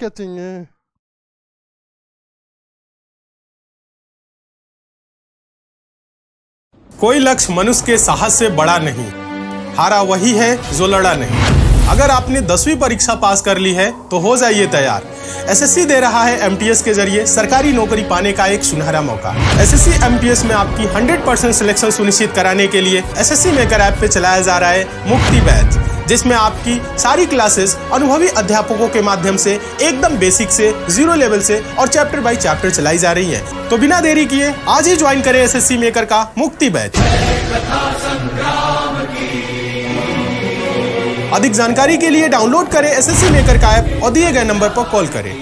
getting... Uh... कोई लक्ष्य मनुष्य के साहस से बड़ा नहीं हारा वही है जो लड़ा नहीं अगर आपने दसवीं परीक्षा पास कर ली है तो हो जाइए तैयार एसएससी दे रहा है एमटीएस के जरिए सरकारी नौकरी पाने का एक सुनहरा मौका एसएससी एमटीएस में आपकी 100 परसेंट सिलेक्शन सुनिश्चित कराने के लिए एसएससी मेकर ऐप पे चलाया जा रहा है मुक्ति बैच जिसमें आपकी सारी क्लासेस अनुभवी अध्यापकों के माध्यम से एकदम बेसिक से जीरो लेवल से और चैप्टर बाई चैप्टर चलाई जा रही है तो बिना देरी किए आज ही ज्वाइन करें एसएससी मेकर का मुक्ति बैच अधिक जानकारी के लिए डाउनलोड करें एसएससी मेकर का ऐप और दिए गए नंबर पर कॉल करें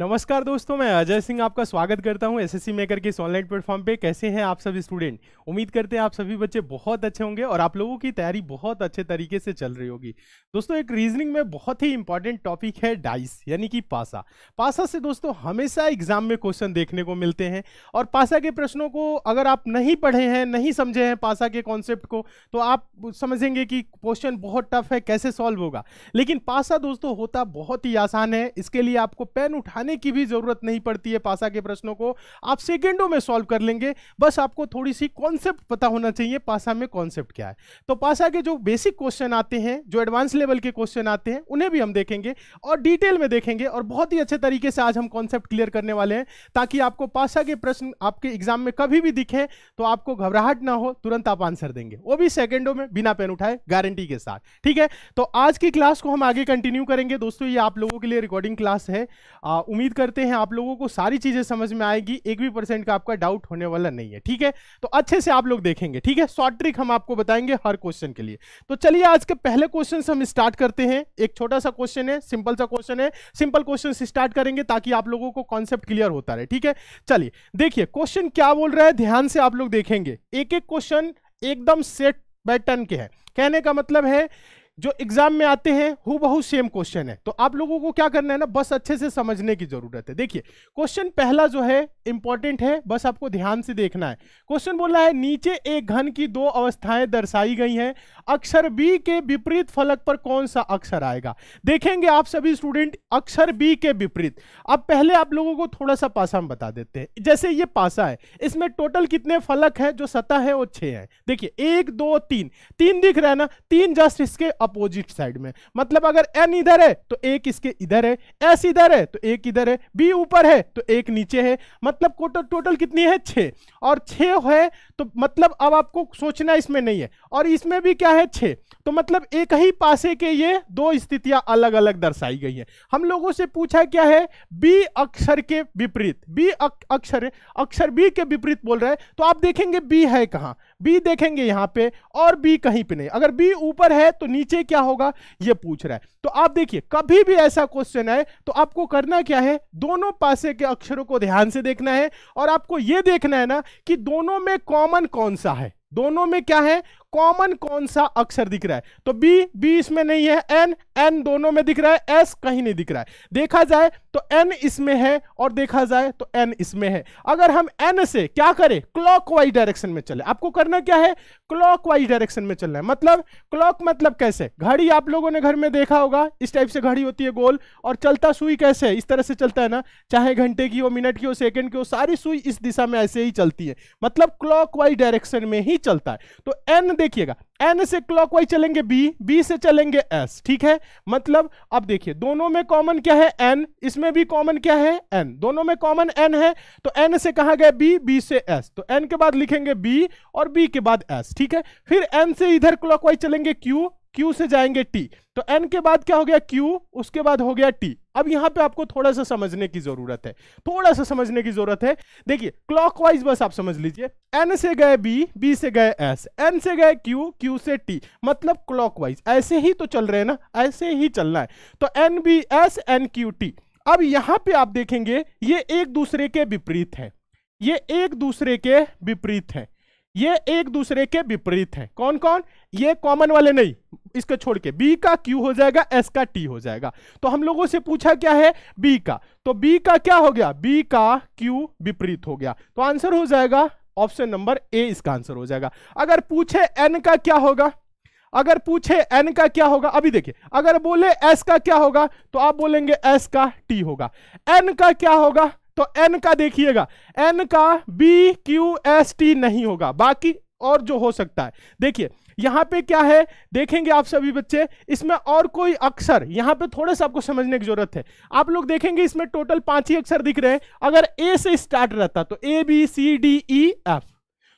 नमस्कार दोस्तों मैं अजय सिंह आपका स्वागत करता हूं एसएससी मेकर के इस ऑनलाइन प्लेटफॉर्म पे कैसे हैं आप सभी स्टूडेंट उम्मीद करते हैं आप सभी बच्चे बहुत अच्छे होंगे और आप लोगों की तैयारी बहुत अच्छे तरीके से चल रही होगी दोस्तों एक रीजनिंग में बहुत ही इंपॉर्टेंट टॉपिक है डाइस यानी कि पासा पासा से दोस्तों हमेशा एग्जाम में क्वेश्चन देखने को मिलते हैं और पासा के प्रश्नों को अगर आप नहीं पढ़े हैं नहीं समझे हैं पासा के कॉन्सेप्ट को तो आप समझेंगे कि क्वेश्चन बहुत टफ है कैसे सॉल्व होगा लेकिन पासा दोस्तों होता बहुत ही आसान है इसके लिए आपको पेन उठाने बताने की भी ज़रूरत नहीं पड़ती है पासा के प्रश्नों को आप सेकेंडों में सॉल्व कर लेंगे बस आपको थोड़ी सी कॉन्सेप्ट पता होना चाहिए पासा में कॉन्सेप्ट क्या है तो पासा के जो बेसिक क्वेश्चन आते हैं जो एडवांस लेवल के क्वेश्चन आते हैं उन्हें भी हम देखेंगे और डिटेल में देखेंगे और बहुत ही अच्छे तरीके से आज हम कॉन्सेप्ट क्लियर करने वाले हैं ताकि आपको पासा के प्रश्न आपके एग्जाम में कभी भी दिखे तो आपको घबराहट ना हो तुरंत आप आंसर देंगे वो भी सेकेंडों में बिना पेन उठाए गारंटी के साथ ठीक है तो आज की क्लास को हम आगे कंटिन्यू करेंगे दोस्तों ये आप लोगों के लिए रिकॉर्डिंग क्लास है आ, उम्मीद करते हैं आप लोगों को सारी चीज़ें समझ में आएगी एक भी परसेंट का आपका डाउट होने वाला नहीं है ठीक है तो अच्छे से आप लोग देखेंगे ठीक है शॉर्ट ट्रिक हम आपको बताएंगे हर क्वेश्चन के लिए तो चलिए आज के पहले क्वेश्चन हम स्टार्ट करते हैं एक छोटा सा क्वेश्चन है सिंपल सा क्वेश्चन है सिंपल क्वेश्चन स्टार्ट करेंगे ताकि आप लोगों को कॉन्सेप्ट क्लियर होता रहे ठीक है चलिए देखिए क्वेश्चन क्या बोल रहा है ध्यान से आप लोग देखेंगे एक एक क्वेश्चन एकदम सेट बैटर्न के है कहने का मतलब है जो एग्जाम में आते हैं हु बहु सेम क्वेश्चन है तो आप लोगों को क्या करना है ना बस अच्छे से समझने की जरूरत है देखिए क्वेश्चन पहला जो है इंपॉर्टेंट है बस आपको ध्यान से देखना है क्वेश्चन बोल रहा है नीचे एक घन की दो अवस्थाएं दर्शाई गई हैं अक्षर बी के विपरीत फलक पर कौन सा अक्षर आएगा देखेंगे आप सभी स्टूडेंट अक्षर बी के विपरीत अब पहले आप लोगों को थोड़ा सा पासा हम बता देते हैं जैसे ये पासा है इसमें टोटल कितने फलक है जो सतह है वो छे है देखिए एक दो तीन तीन दिख रहा है ना तीन जस्ट इसके अपोजिट साइड में मतलब अगर एन इधर है तो एक इसके इधर है एस इधर है तो एक इधर है बी ऊपर है तो एक नीचे है मतलब टोटल टोटल कितनी है छः और छः है तो मतलब अब आपको सोचना इसमें नहीं है और इसमें भी क्या है छः तो मतलब एक ही पासे के ये दो स्थितियां अलग अलग दर्शाई गई हैं हम लोगों से पूछा क्या है बी अक्षर के विपरीत बी अक्षर अक्षर बी के विपरीत बोल रहे हैं तो आप देखेंगे बी है कहाँ बी देखेंगे यहां पे और बी कहीं पे नहीं अगर बी ऊपर है तो नीचे क्या होगा ये पूछ रहा है तो आप देखिए कभी भी ऐसा क्वेश्चन आए तो आपको करना क्या है दोनों पासे के अक्षरों को ध्यान से देखना है और आपको ये देखना है ना कि दोनों में कॉमन कौन सा है दोनों में क्या है कॉमन कौन सा अक्षर दिख रहा है तो बी बी इसमें नहीं है एन एन दोनों में दिख रहा है एस कहीं नहीं दिख रहा है देखा जाए तो एन इसमें है और देखा जाए तो एन इसमें है अगर हम एन से क्या करें क्लॉकवाइज डायरेक्शन में चले आपको करना क्या है क्लॉकवाइज डायरेक्शन में चलना है मतलब क्लॉक मतलब कैसे घड़ी आप लोगों ने घर में देखा होगा इस टाइप से घड़ी होती है गोल और चलता सुई कैसे है? इस तरह से चलता है ना चाहे घंटे की हो मिनट की हो सेकेंड की हो सारी सुई इस दिशा में ऐसे ही चलती है मतलब क्लॉक डायरेक्शन में ही चलता है तो एन देखिएगा एन से क्लॉकवाइज चलेंगे बी बी से चलेंगे एस ठीक है मतलब अब देखिए दोनों में कॉमन क्या है एन इसमें भी कॉमन क्या है एन दोनों में कॉमन एन है तो एन से कहा गया बी बी से एस तो एन के बाद लिखेंगे बी और बी के बाद एस ठीक है फिर एन से इधर क्लॉकवाइज चलेंगे क्यू क्यू से जाएंगे टी तो एन के बाद क्या हो गया क्यू उसके बाद हो गया टी अब यहां पे आपको थोड़ा सा समझने की जरूरत है थोड़ा सा समझने की जरूरत है देखिए क्लॉकवाइज बस आप समझ लीजिए एन से गए बी बी से गए एस एन से गए क्यू क्यू से टी मतलब क्लॉकवाइज ऐसे ही तो चल रहे हैं ना ऐसे ही चलना है तो N B S N Q T अब यहां पर आप देखेंगे ये एक दूसरे के विपरीत है ये एक दूसरे के विपरीत है ये एक दूसरे के विपरीत है कौन कौन ये कॉमन वाले नहीं इसको छोड़ के बी का क्यू हो जाएगा एस का टी हो जाएगा तो हम लोगों से पूछा क्या है बी का तो बी का क्या हो गया बी का क्यू विपरीत हो गया तो आंसर हो जाएगा ऑप्शन नंबर ए इसका आंसर हो जाएगा अगर पूछे एन का क्या होगा अगर पूछे एन का क्या होगा अभी देखिए अगर बोले एस का क्या होगा तो आप बोलेंगे एस का टी होगा एन का क्या होगा तो एन का देखिएगा एन का बी क्यू एस टी नहीं होगा बाकी और जो हो सकता है देखिए यहां पे क्या है देखेंगे आप सभी बच्चे इसमें और कोई अक्षर यहां पे थोड़ा सा आपको समझने की जरूरत है आप लोग देखेंगे इसमें टोटल पांच ही अक्षर दिख रहे हैं अगर ए से स्टार्ट रहता तो A B C D E F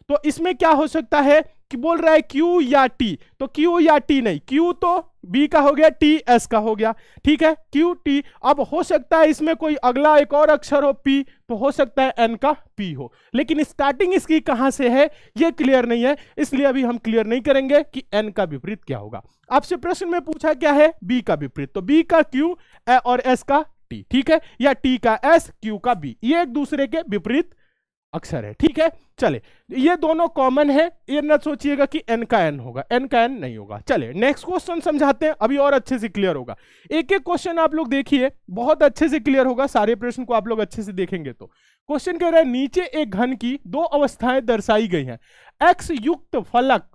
तो इसमें क्या हो सकता है कि बोल रहा है क्यू या टी तो क्यू या टी नहीं क्यू तो बी का हो गया टी एस का हो गया ठीक है क्यू टी अब हो सकता है इसमें कोई अगला एक और अक्षर हो पी तो हो सकता है एन का पी हो लेकिन स्टार्टिंग इसकी कहां से है ये क्लियर नहीं है इसलिए अभी हम क्लियर नहीं करेंगे कि एन का विपरीत क्या होगा आपसे प्रश्न में पूछा क्या है बी का विपरीत तो बी का क्यू और एस का टी ठीक है या टी का एस क्यू का बी ये एक दूसरे के विपरीत अक्सर है ठीक है चले ये दोनों कॉमन है ये ना सोचिएगा कि एन का एन होगा एन का एन नहीं होगा चले नेक्स्ट क्वेश्चन समझाते हैं अभी और अच्छे से क्लियर होगा एक एक क्वेश्चन आप लोग देखिए बहुत अच्छे से क्लियर होगा सारे प्रश्न को आप लोग अच्छे से देखेंगे तो क्वेश्चन कह रहा है नीचे एक घन की दो अवस्थाएं दर्शाई गई हैं एक्स युक्त फलक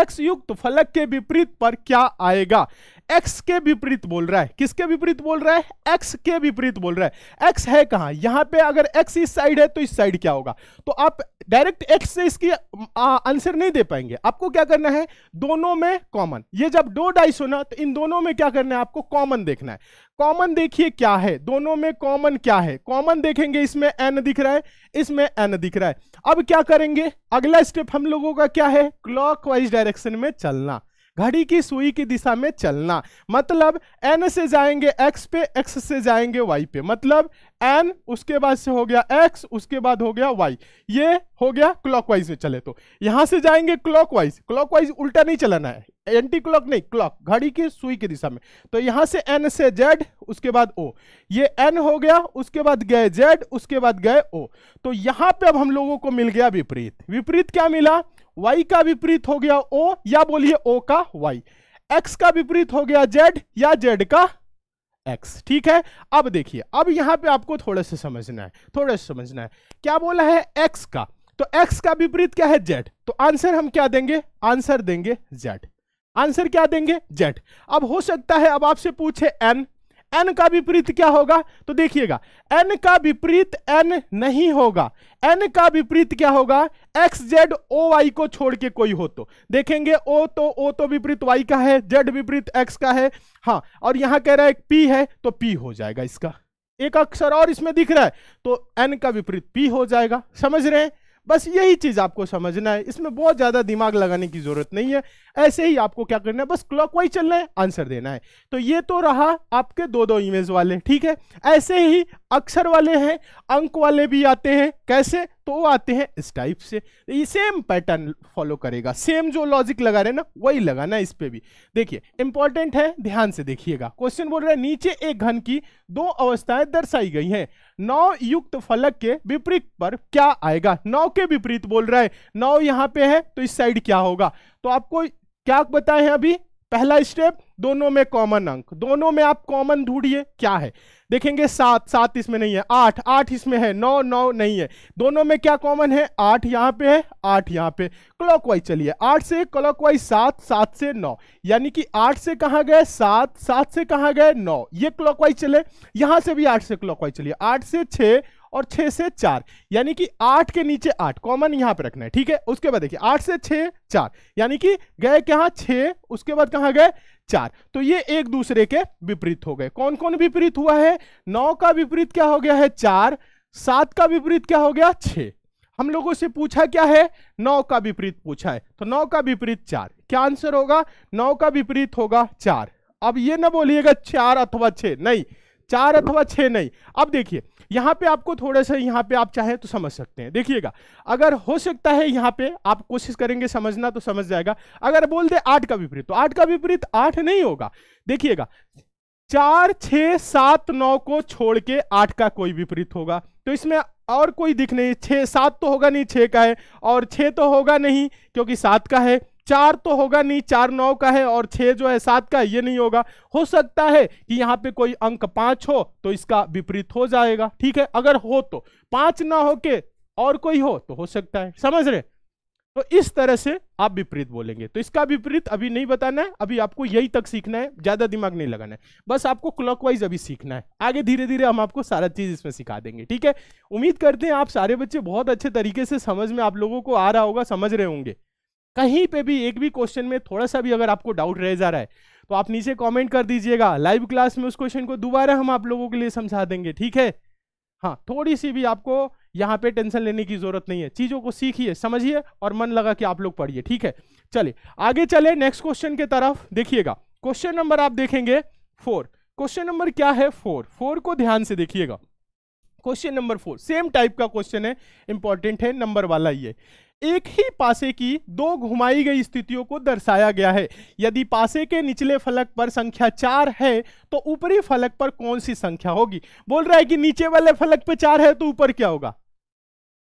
एक्स युक्त फलक के विपरीत पर क्या आएगा एक्स के विपरीत बोल रहा है किसके विपरीत बोल रहा है एक्स के विपरीत बोल रहा है एक्स है कहां यहां पे अगर एक्स इस साइड है तो इस साइड क्या होगा तो आप डायरेक्ट एक्स से इसकी आंसर नहीं दे पाएंगे आपको क्या करना है दोनों में कॉमन ये जब दो डाइस होना तो इन दोनों में क्या करना है आपको कॉमन देखना है कॉमन देखिए क्या है दोनों में कॉमन क्या है कॉमन देखेंगे इसमें एन दिख रहा है इसमें एन दिख रहा है अब क्या करेंगे अगला स्टेप हम लोगों का क्या है क्लॉकवाइज डायरेक्शन में चलना घड़ी की सुई की दिशा में चलना मतलब एन से जाएंगे एक्स पे एक्स से जाएंगे वाई पे मतलब एन उसके बाद से हो गया एक्स उसके बाद हो गया वाई ये हो गया क्लॉकवाइज में चले तो यहां से जाएंगे क्लॉकवाइज क्लॉकवाइज उल्टा नहीं चलाना है एंटी क्लॉक नहीं क्लॉक घड़ी की सुई की दिशा में तो यहां से एन से जेड उसके बाद ओ ये एन हो गया उसके बाद गए जेड उसके बाद गए ओ तो यहां पे अब हम लोगों को मिल गया विपरीत विपरीत क्या मिला वाई का विपरीत हो गया ओ या बोलिए ओ का वाई एक्स का विपरीत हो गया जेड या जेड का एक्स ठीक है अब देखिए अब यहां पे आपको थोड़े से समझना है थोड़े से समझना है क्या बोला है एक्स का तो एक्स का विपरीत क्या है जेड तो आंसर हम क्या देंगे आंसर देंगे जेड आंसर क्या देंगे जेड अब हो सकता है अब आपसे पूछे एन एन का विपरीत क्या होगा तो देखिएगा एन का विपरीत एन नहीं होगा एन का विपरीत क्या होगा एक्स जेड ओ वाई को छोड़ के कोई हो तो देखेंगे ओ तो ओ तो विपरीत वाई का है जेड विपरीत एक्स का है हाँ और यहां कह रहा है पी है तो पी हो जाएगा इसका एक अक्षर और इसमें दिख रहा है तो एन का विपरीत पी हो जाएगा समझ रहे हैं बस यही चीज़ आपको समझना है इसमें बहुत ज़्यादा दिमाग लगाने की ज़रूरत नहीं है ऐसे ही आपको क्या करना है बस क्लॉक वाइज चलना है आंसर देना है तो ये तो रहा आपके दो दो इमेज वाले ठीक है ऐसे ही अक्षर वाले हैं अंक वाले भी आते हैं कैसे तो आते हैं इस टाइप से ये सेम पैटर्न फॉलो करेगा सेम जो लॉजिक लगा रहे ना वही लगाना इस पे भी देखिए इंपॉर्टेंट है ध्यान से देखिएगा क्वेश्चन बोल रहा है नीचे एक घन की दो अवस्थाएं दर्शाई गई हैं नौ युक्त फलक के विपरीत पर क्या आएगा नौ के विपरीत बोल रहा है नौ यहाँ पे है तो इस साइड क्या होगा तो आपको क्या बताए हैं अभी पहला स्टेप दोनों में कॉमन अंक दोनों में आप कॉमन ढूंढिए क्या है देखेंगे सात सात इसमें नहीं है आठ आठ इसमें है नौ नौ नहीं है दोनों में क्या कॉमन है आठ यहाँ पे है आठ यहाँ पे क्लॉकवाइज चलिए आठ से क्लॉकवाइज सात सात से नौ यानी कि आठ से कहाँ गए सात सात से कहाँ गए नौ ये क्लॉकवाइज चले यहाँ से भी आठ से क्लॉकवाइज चलिए आठ से छः और छः से चार यानी कि आठ के नीचे आठ कॉमन यहाँ पर रखना है ठीक है उसके बाद देखिए आठ से छः चार यानी कि गए कहाँ छः उसके बाद कहाँ गए चार तो ये एक दूसरे के विपरीत हो गए कौन कौन विपरीत हुआ है नौ का विपरीत क्या हो गया है चार सात का विपरीत क्या हो गया छ हम लोगों से पूछा क्या है नौ का विपरीत पूछा है तो नौ का विपरीत चार क्या आंसर होगा नौ का विपरीत होगा चार अब ये ना बोलिएगा चार अथवा छ नहीं चार अथवा छ नहीं अब देखिए यहाँ पे आपको थोड़ा सा यहाँ पे आप चाहे तो समझ सकते हैं देखिएगा अगर हो सकता है यहाँ पे आप कोशिश करेंगे समझना तो समझ जाएगा अगर बोल दे आठ का विपरीत तो आठ का विपरीत आठ नहीं होगा देखिएगा चार छ सात नौ को छोड़ के आठ का कोई विपरीत होगा तो इसमें और कोई दिख नहीं छः सात तो होगा नहीं छः का है और छः तो होगा नहीं क्योंकि सात का है चार तो होगा नहीं चार नौ का है और छः जो है सात का ये नहीं होगा हो सकता है कि यहाँ पे कोई अंक पाँच हो तो इसका विपरीत हो जाएगा ठीक है अगर हो तो पाँच ना हो के और कोई हो तो हो सकता है समझ रहे तो इस तरह से आप विपरीत बोलेंगे तो इसका विपरीत अभी नहीं बताना है अभी आपको यही तक सीखना है ज़्यादा दिमाग नहीं लगाना है बस आपको क्लॉकवाइज अभी सीखना है आगे धीरे धीरे हम आपको सारा चीज़ इसमें सिखा देंगे ठीक है उम्मीद करते हैं आप सारे बच्चे बहुत अच्छे तरीके से समझ में आप लोगों को आ रहा होगा समझ रहे होंगे कहीं पे भी एक भी क्वेश्चन में थोड़ा सा भी अगर आपको डाउट रह जा रहा है तो आप नीचे कमेंट कर दीजिएगा लाइव क्लास में उस क्वेश्चन को दोबारा हम आप लोगों के लिए समझा देंगे ठीक है हाँ थोड़ी सी भी आपको यहाँ पे टेंशन लेने की जरूरत नहीं है चीज़ों को सीखिए समझिए और मन लगा कि आप लोग पढ़िए ठीक है चलिए आगे चले नेक्स्ट क्वेश्चन के तरफ देखिएगा क्वेश्चन नंबर आप देखेंगे फोर क्वेश्चन नंबर क्या है फोर फोर को ध्यान से देखिएगा question number four same type का क्वेश्चन है इंपॉर्टेंट है नंबर वाला ये एक ही पासे की दो घुमाई गई स्थितियों को दर्शाया गया है यदि पासे के निचले फलक पर संख्या चार है तो ऊपरी फलक पर कौन सी संख्या होगी बोल रहा है कि नीचे वाले फलक पर चार है तो ऊपर क्या होगा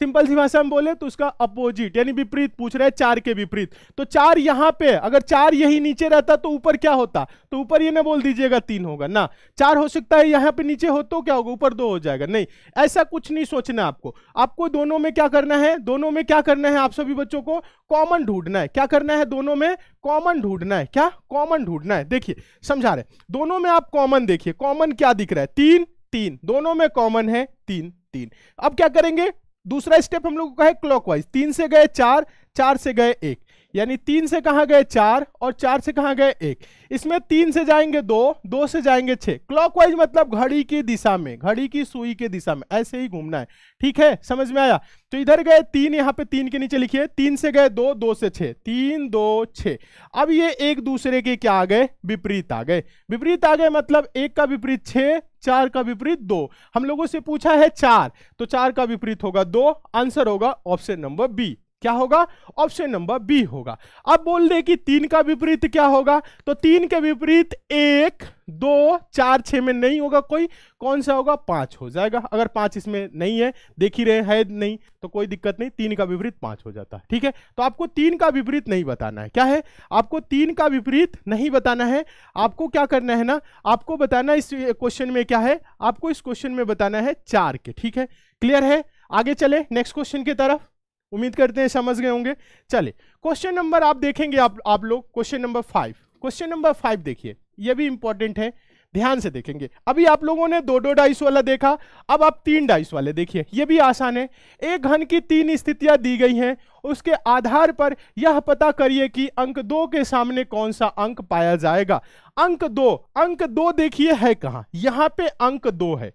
सिंपल सी भाषा में बोले तो उसका अपोजिट यानी विपरीत पूछ रहे हैं चार के विपरीत तो चार यहां पे अगर चार यही नीचे रहता तो ऊपर क्या होता तो ऊपर ये ना बोल दीजिएगा तीन होगा ना चार हो सकता है यहां पे नीचे हो तो क्या होगा ऊपर दो हो जाएगा नहीं ऐसा कुछ नहीं सोचना आपको आपको दोनों में क्या करना है दोनों में क्या करना है आप सभी बच्चों को कॉमन ढूंढना है क्या करना है दोनों में कॉमन ढूंढना है क्या कॉमन ढूंढना है देखिए समझा रहे दोनों में आप कॉमन देखिए कॉमन क्या दिख रहा है तीन तीन दोनों में कॉमन है तीन तीन अब क्या करेंगे दूसरा स्टेप हम लोग का है क्लॉकवाइज तीन से गए चार चार से गए एक यानी तीन से कहाँ गए चार और चार से कहाँ गए एक इसमें तीन से जाएंगे दो दो से जाएंगे छः क्लॉकवाइज मतलब घड़ी की दिशा में घड़ी की सुई के दिशा में ऐसे ही घूमना है ठीक है समझ में आया तो इधर गए तीन यहाँ पे तीन के नीचे लिखिए तीन से गए दो दो से छः तीन दो छः अब ये एक दूसरे के क्या आ गए विपरीत आ गए विपरीत आ गए मतलब एक का विपरीत छः चार का विपरीत दो हम लोगों से पूछा है चार तो चार का विपरीत होगा दो आंसर होगा ऑप्शन नंबर बी क्या होगा ऑप्शन नंबर बी होगा अब बोल दे कि तीन का विपरीत क्या होगा तो तीन के विपरीत एक दो चार छः में नहीं होगा कोई कौन सा होगा पाँच हो जाएगा अगर पाँच इसमें नहीं है देख ही रहे है नहीं तो कोई दिक्कत नहीं तीन का विपरीत पाँच हो जाता है ठीक है तो आपको तीन का विपरीत नहीं बताना है क्या है आपको तीन का विपरीत नहीं बताना है आपको क्या करना है ना आपको बताना इस क्वेश्चन में क्या है आपको इस क्वेश्चन में बताना है चार के ठीक है क्लियर है आगे चले नेक्स्ट क्वेश्चन की तरफ उम्मीद करते हैं समझ गए होंगे चले क्वेश्चन नंबर आप देखेंगे आप आप लोग question number five question number five देखिए यह भी इंपॉर्टेंट है ध्यान से देखेंगे अभी आप लोगों ने दो दो डाइस वाला देखा अब आप तीन डाइस वाले देखिए ये भी आसान है एक घन की तीन स्थितियां दी गई हैं उसके आधार पर यह पता करिए कि अंक दो के सामने कौन सा अंक पाया जाएगा अंक दो अंक दो देखिए है कहाँ यहाँ पे अंक दो है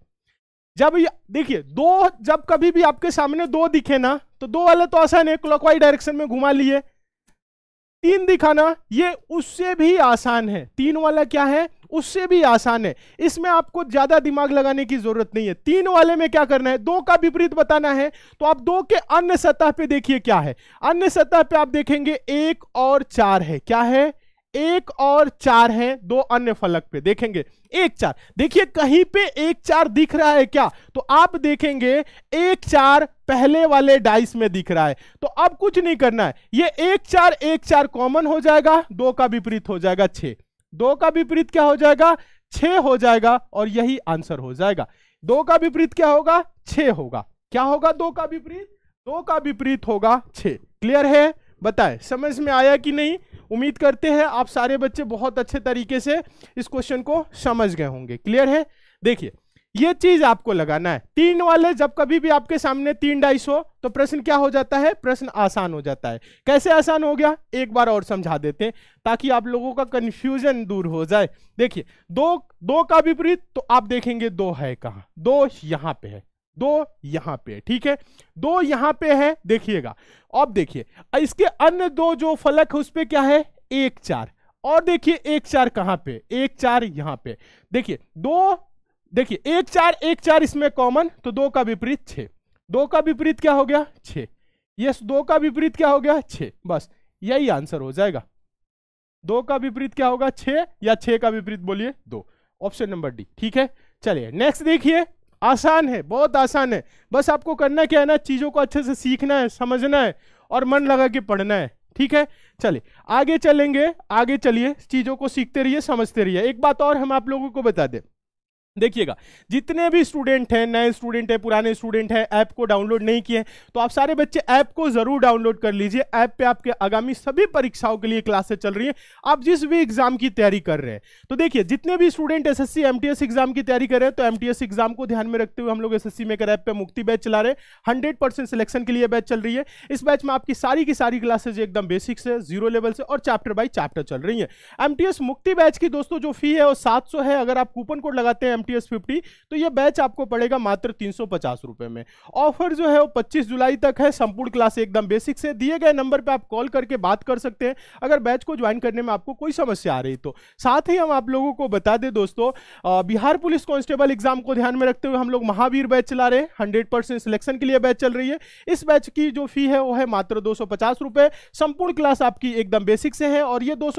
जब देखिए दो जब कभी भी आपके सामने दो दिखे ना तो दो वाले तो आसान है क्लॉकवाइज डायरेक्शन में घुमा लिए तीन दिखाना ये उससे भी आसान है तीन वाला क्या है उससे भी आसान है इसमें आपको ज्यादा दिमाग लगाने की जरूरत नहीं है तीन वाले में क्या करना है दो का विपरीत बताना है तो आप दो के अन्य सतह पे देखिए क्या है अन्य सतह पे आप देखेंगे एक और चार है क्या है एक और चार है दो अन्य फलक पे देखेंगे एक चार देखिए कहीं पे एक चार दिख रहा है क्या तो आप देखेंगे एक चार पहले वाले डाइस में दिख रहा है तो अब कुछ नहीं करना है ये एक चार एक चार कॉमन हो जाएगा दो का विपरीत हो जाएगा छे दो का विपरीत क्या हो जाएगा छ हो जाएगा और यही आंसर हो जाएगा दो का विपरीत क्या होगा छ होगा क्या होगा दो का विपरीत दो का विपरीत होगा छ क्लियर है बताए समझ में आया कि नहीं उम्मीद करते हैं आप सारे बच्चे बहुत अच्छे तरीके से इस क्वेश्चन को समझ गए होंगे क्लियर है देखिए ये चीज आपको लगाना है तीन वाले जब कभी भी आपके सामने तीन डाइस हो तो प्रश्न क्या हो जाता है प्रश्न आसान हो जाता है कैसे आसान हो गया एक बार और समझा देते हैं ताकि आप लोगों का कंफ्यूजन दूर हो जाए देखिए दो दो का विपरीत तो आप देखेंगे दो है कहाँ दो यहाँ पे है दो यहां पे ठीक है दो यहां पे है देखिएगा अब देखिए इसके अन्य दो जो फलक है उस पर क्या है एक चार और देखिए एक चार कहां पे एक चार यहां पे देखिए दो देखिए एक चार एक चार इसमें कॉमन तो दो का विपरीत छ दो का विपरीत क्या हो गया छे यस दो का विपरीत क्या हो गया छे बस यही आंसर हो जाएगा दो का विपरीत क्या होगा छे या छे का विपरीत बोलिए दो ऑप्शन नंबर डी ठीक है चलिए नेक्स्ट देखिए आसान है बहुत आसान है बस आपको करना क्या है ना चीज़ों को अच्छे से सीखना है समझना है और मन लगा के पढ़ना है ठीक है चलिए आगे चलेंगे आगे चलिए चीज़ों को सीखते रहिए समझते रहिए एक बात और हम आप लोगों को बता दें देखिएगा जितने भी स्टूडेंट हैं नए स्टूडेंट हैं पुराने स्टूडेंट हैं ऐप को डाउनलोड नहीं किए तो आप सारे बच्चे ऐप को जरूर डाउनलोड कर लीजिए ऐप पे आपके आगामी सभी परीक्षाओं के लिए क्लासेस चल रही हैं आप जिस भी एग्जाम की तैयारी कर रहे हैं तो देखिए जितने भी स्टूडेंट एस एस एग्जाम की तैयारी कर रहे हैं तो एम एग्जाम को ध्यान में रखते हुए हम लोग एस एस मेकर ऐप पर मुक्ति बैच चला रहे हैं हंड्रेड सिलेक्शन के लिए बैच चल रही है इस बैच में आपकी सारी की सारी क्लासेज एकदम बेसिक से जीरो लेवल से और चैप्टर बाई चैप्टर चल रही है एम मुक्ति बैच की दोस्तों जो फी है वो सात है अगर आप कूपन कोड लगाते हैं एमटीएस 50 तो ये बैच आपको पड़ेगा मात्र तीन सौ में ऑफर जो है वो 25 जुलाई तक है संपूर्ण क्लास एकदम बेसिक से दिए गए नंबर पे आप कॉल करके बात कर सकते हैं अगर बैच को ज्वाइन करने में आपको कोई समस्या आ रही तो साथ ही हम आप लोगों को बता दें दोस्तों बिहार पुलिस कांस्टेबल एग्जाम को ध्यान में रखते हुए हम लोग महावीर बैच चला रहे हैं हंड्रेड सिलेक्शन के लिए बैच चल रही है इस बैच की जो फी है वो है मात्र दो संपूर्ण क्लास आपकी एकदम बेसिक से है और ये दो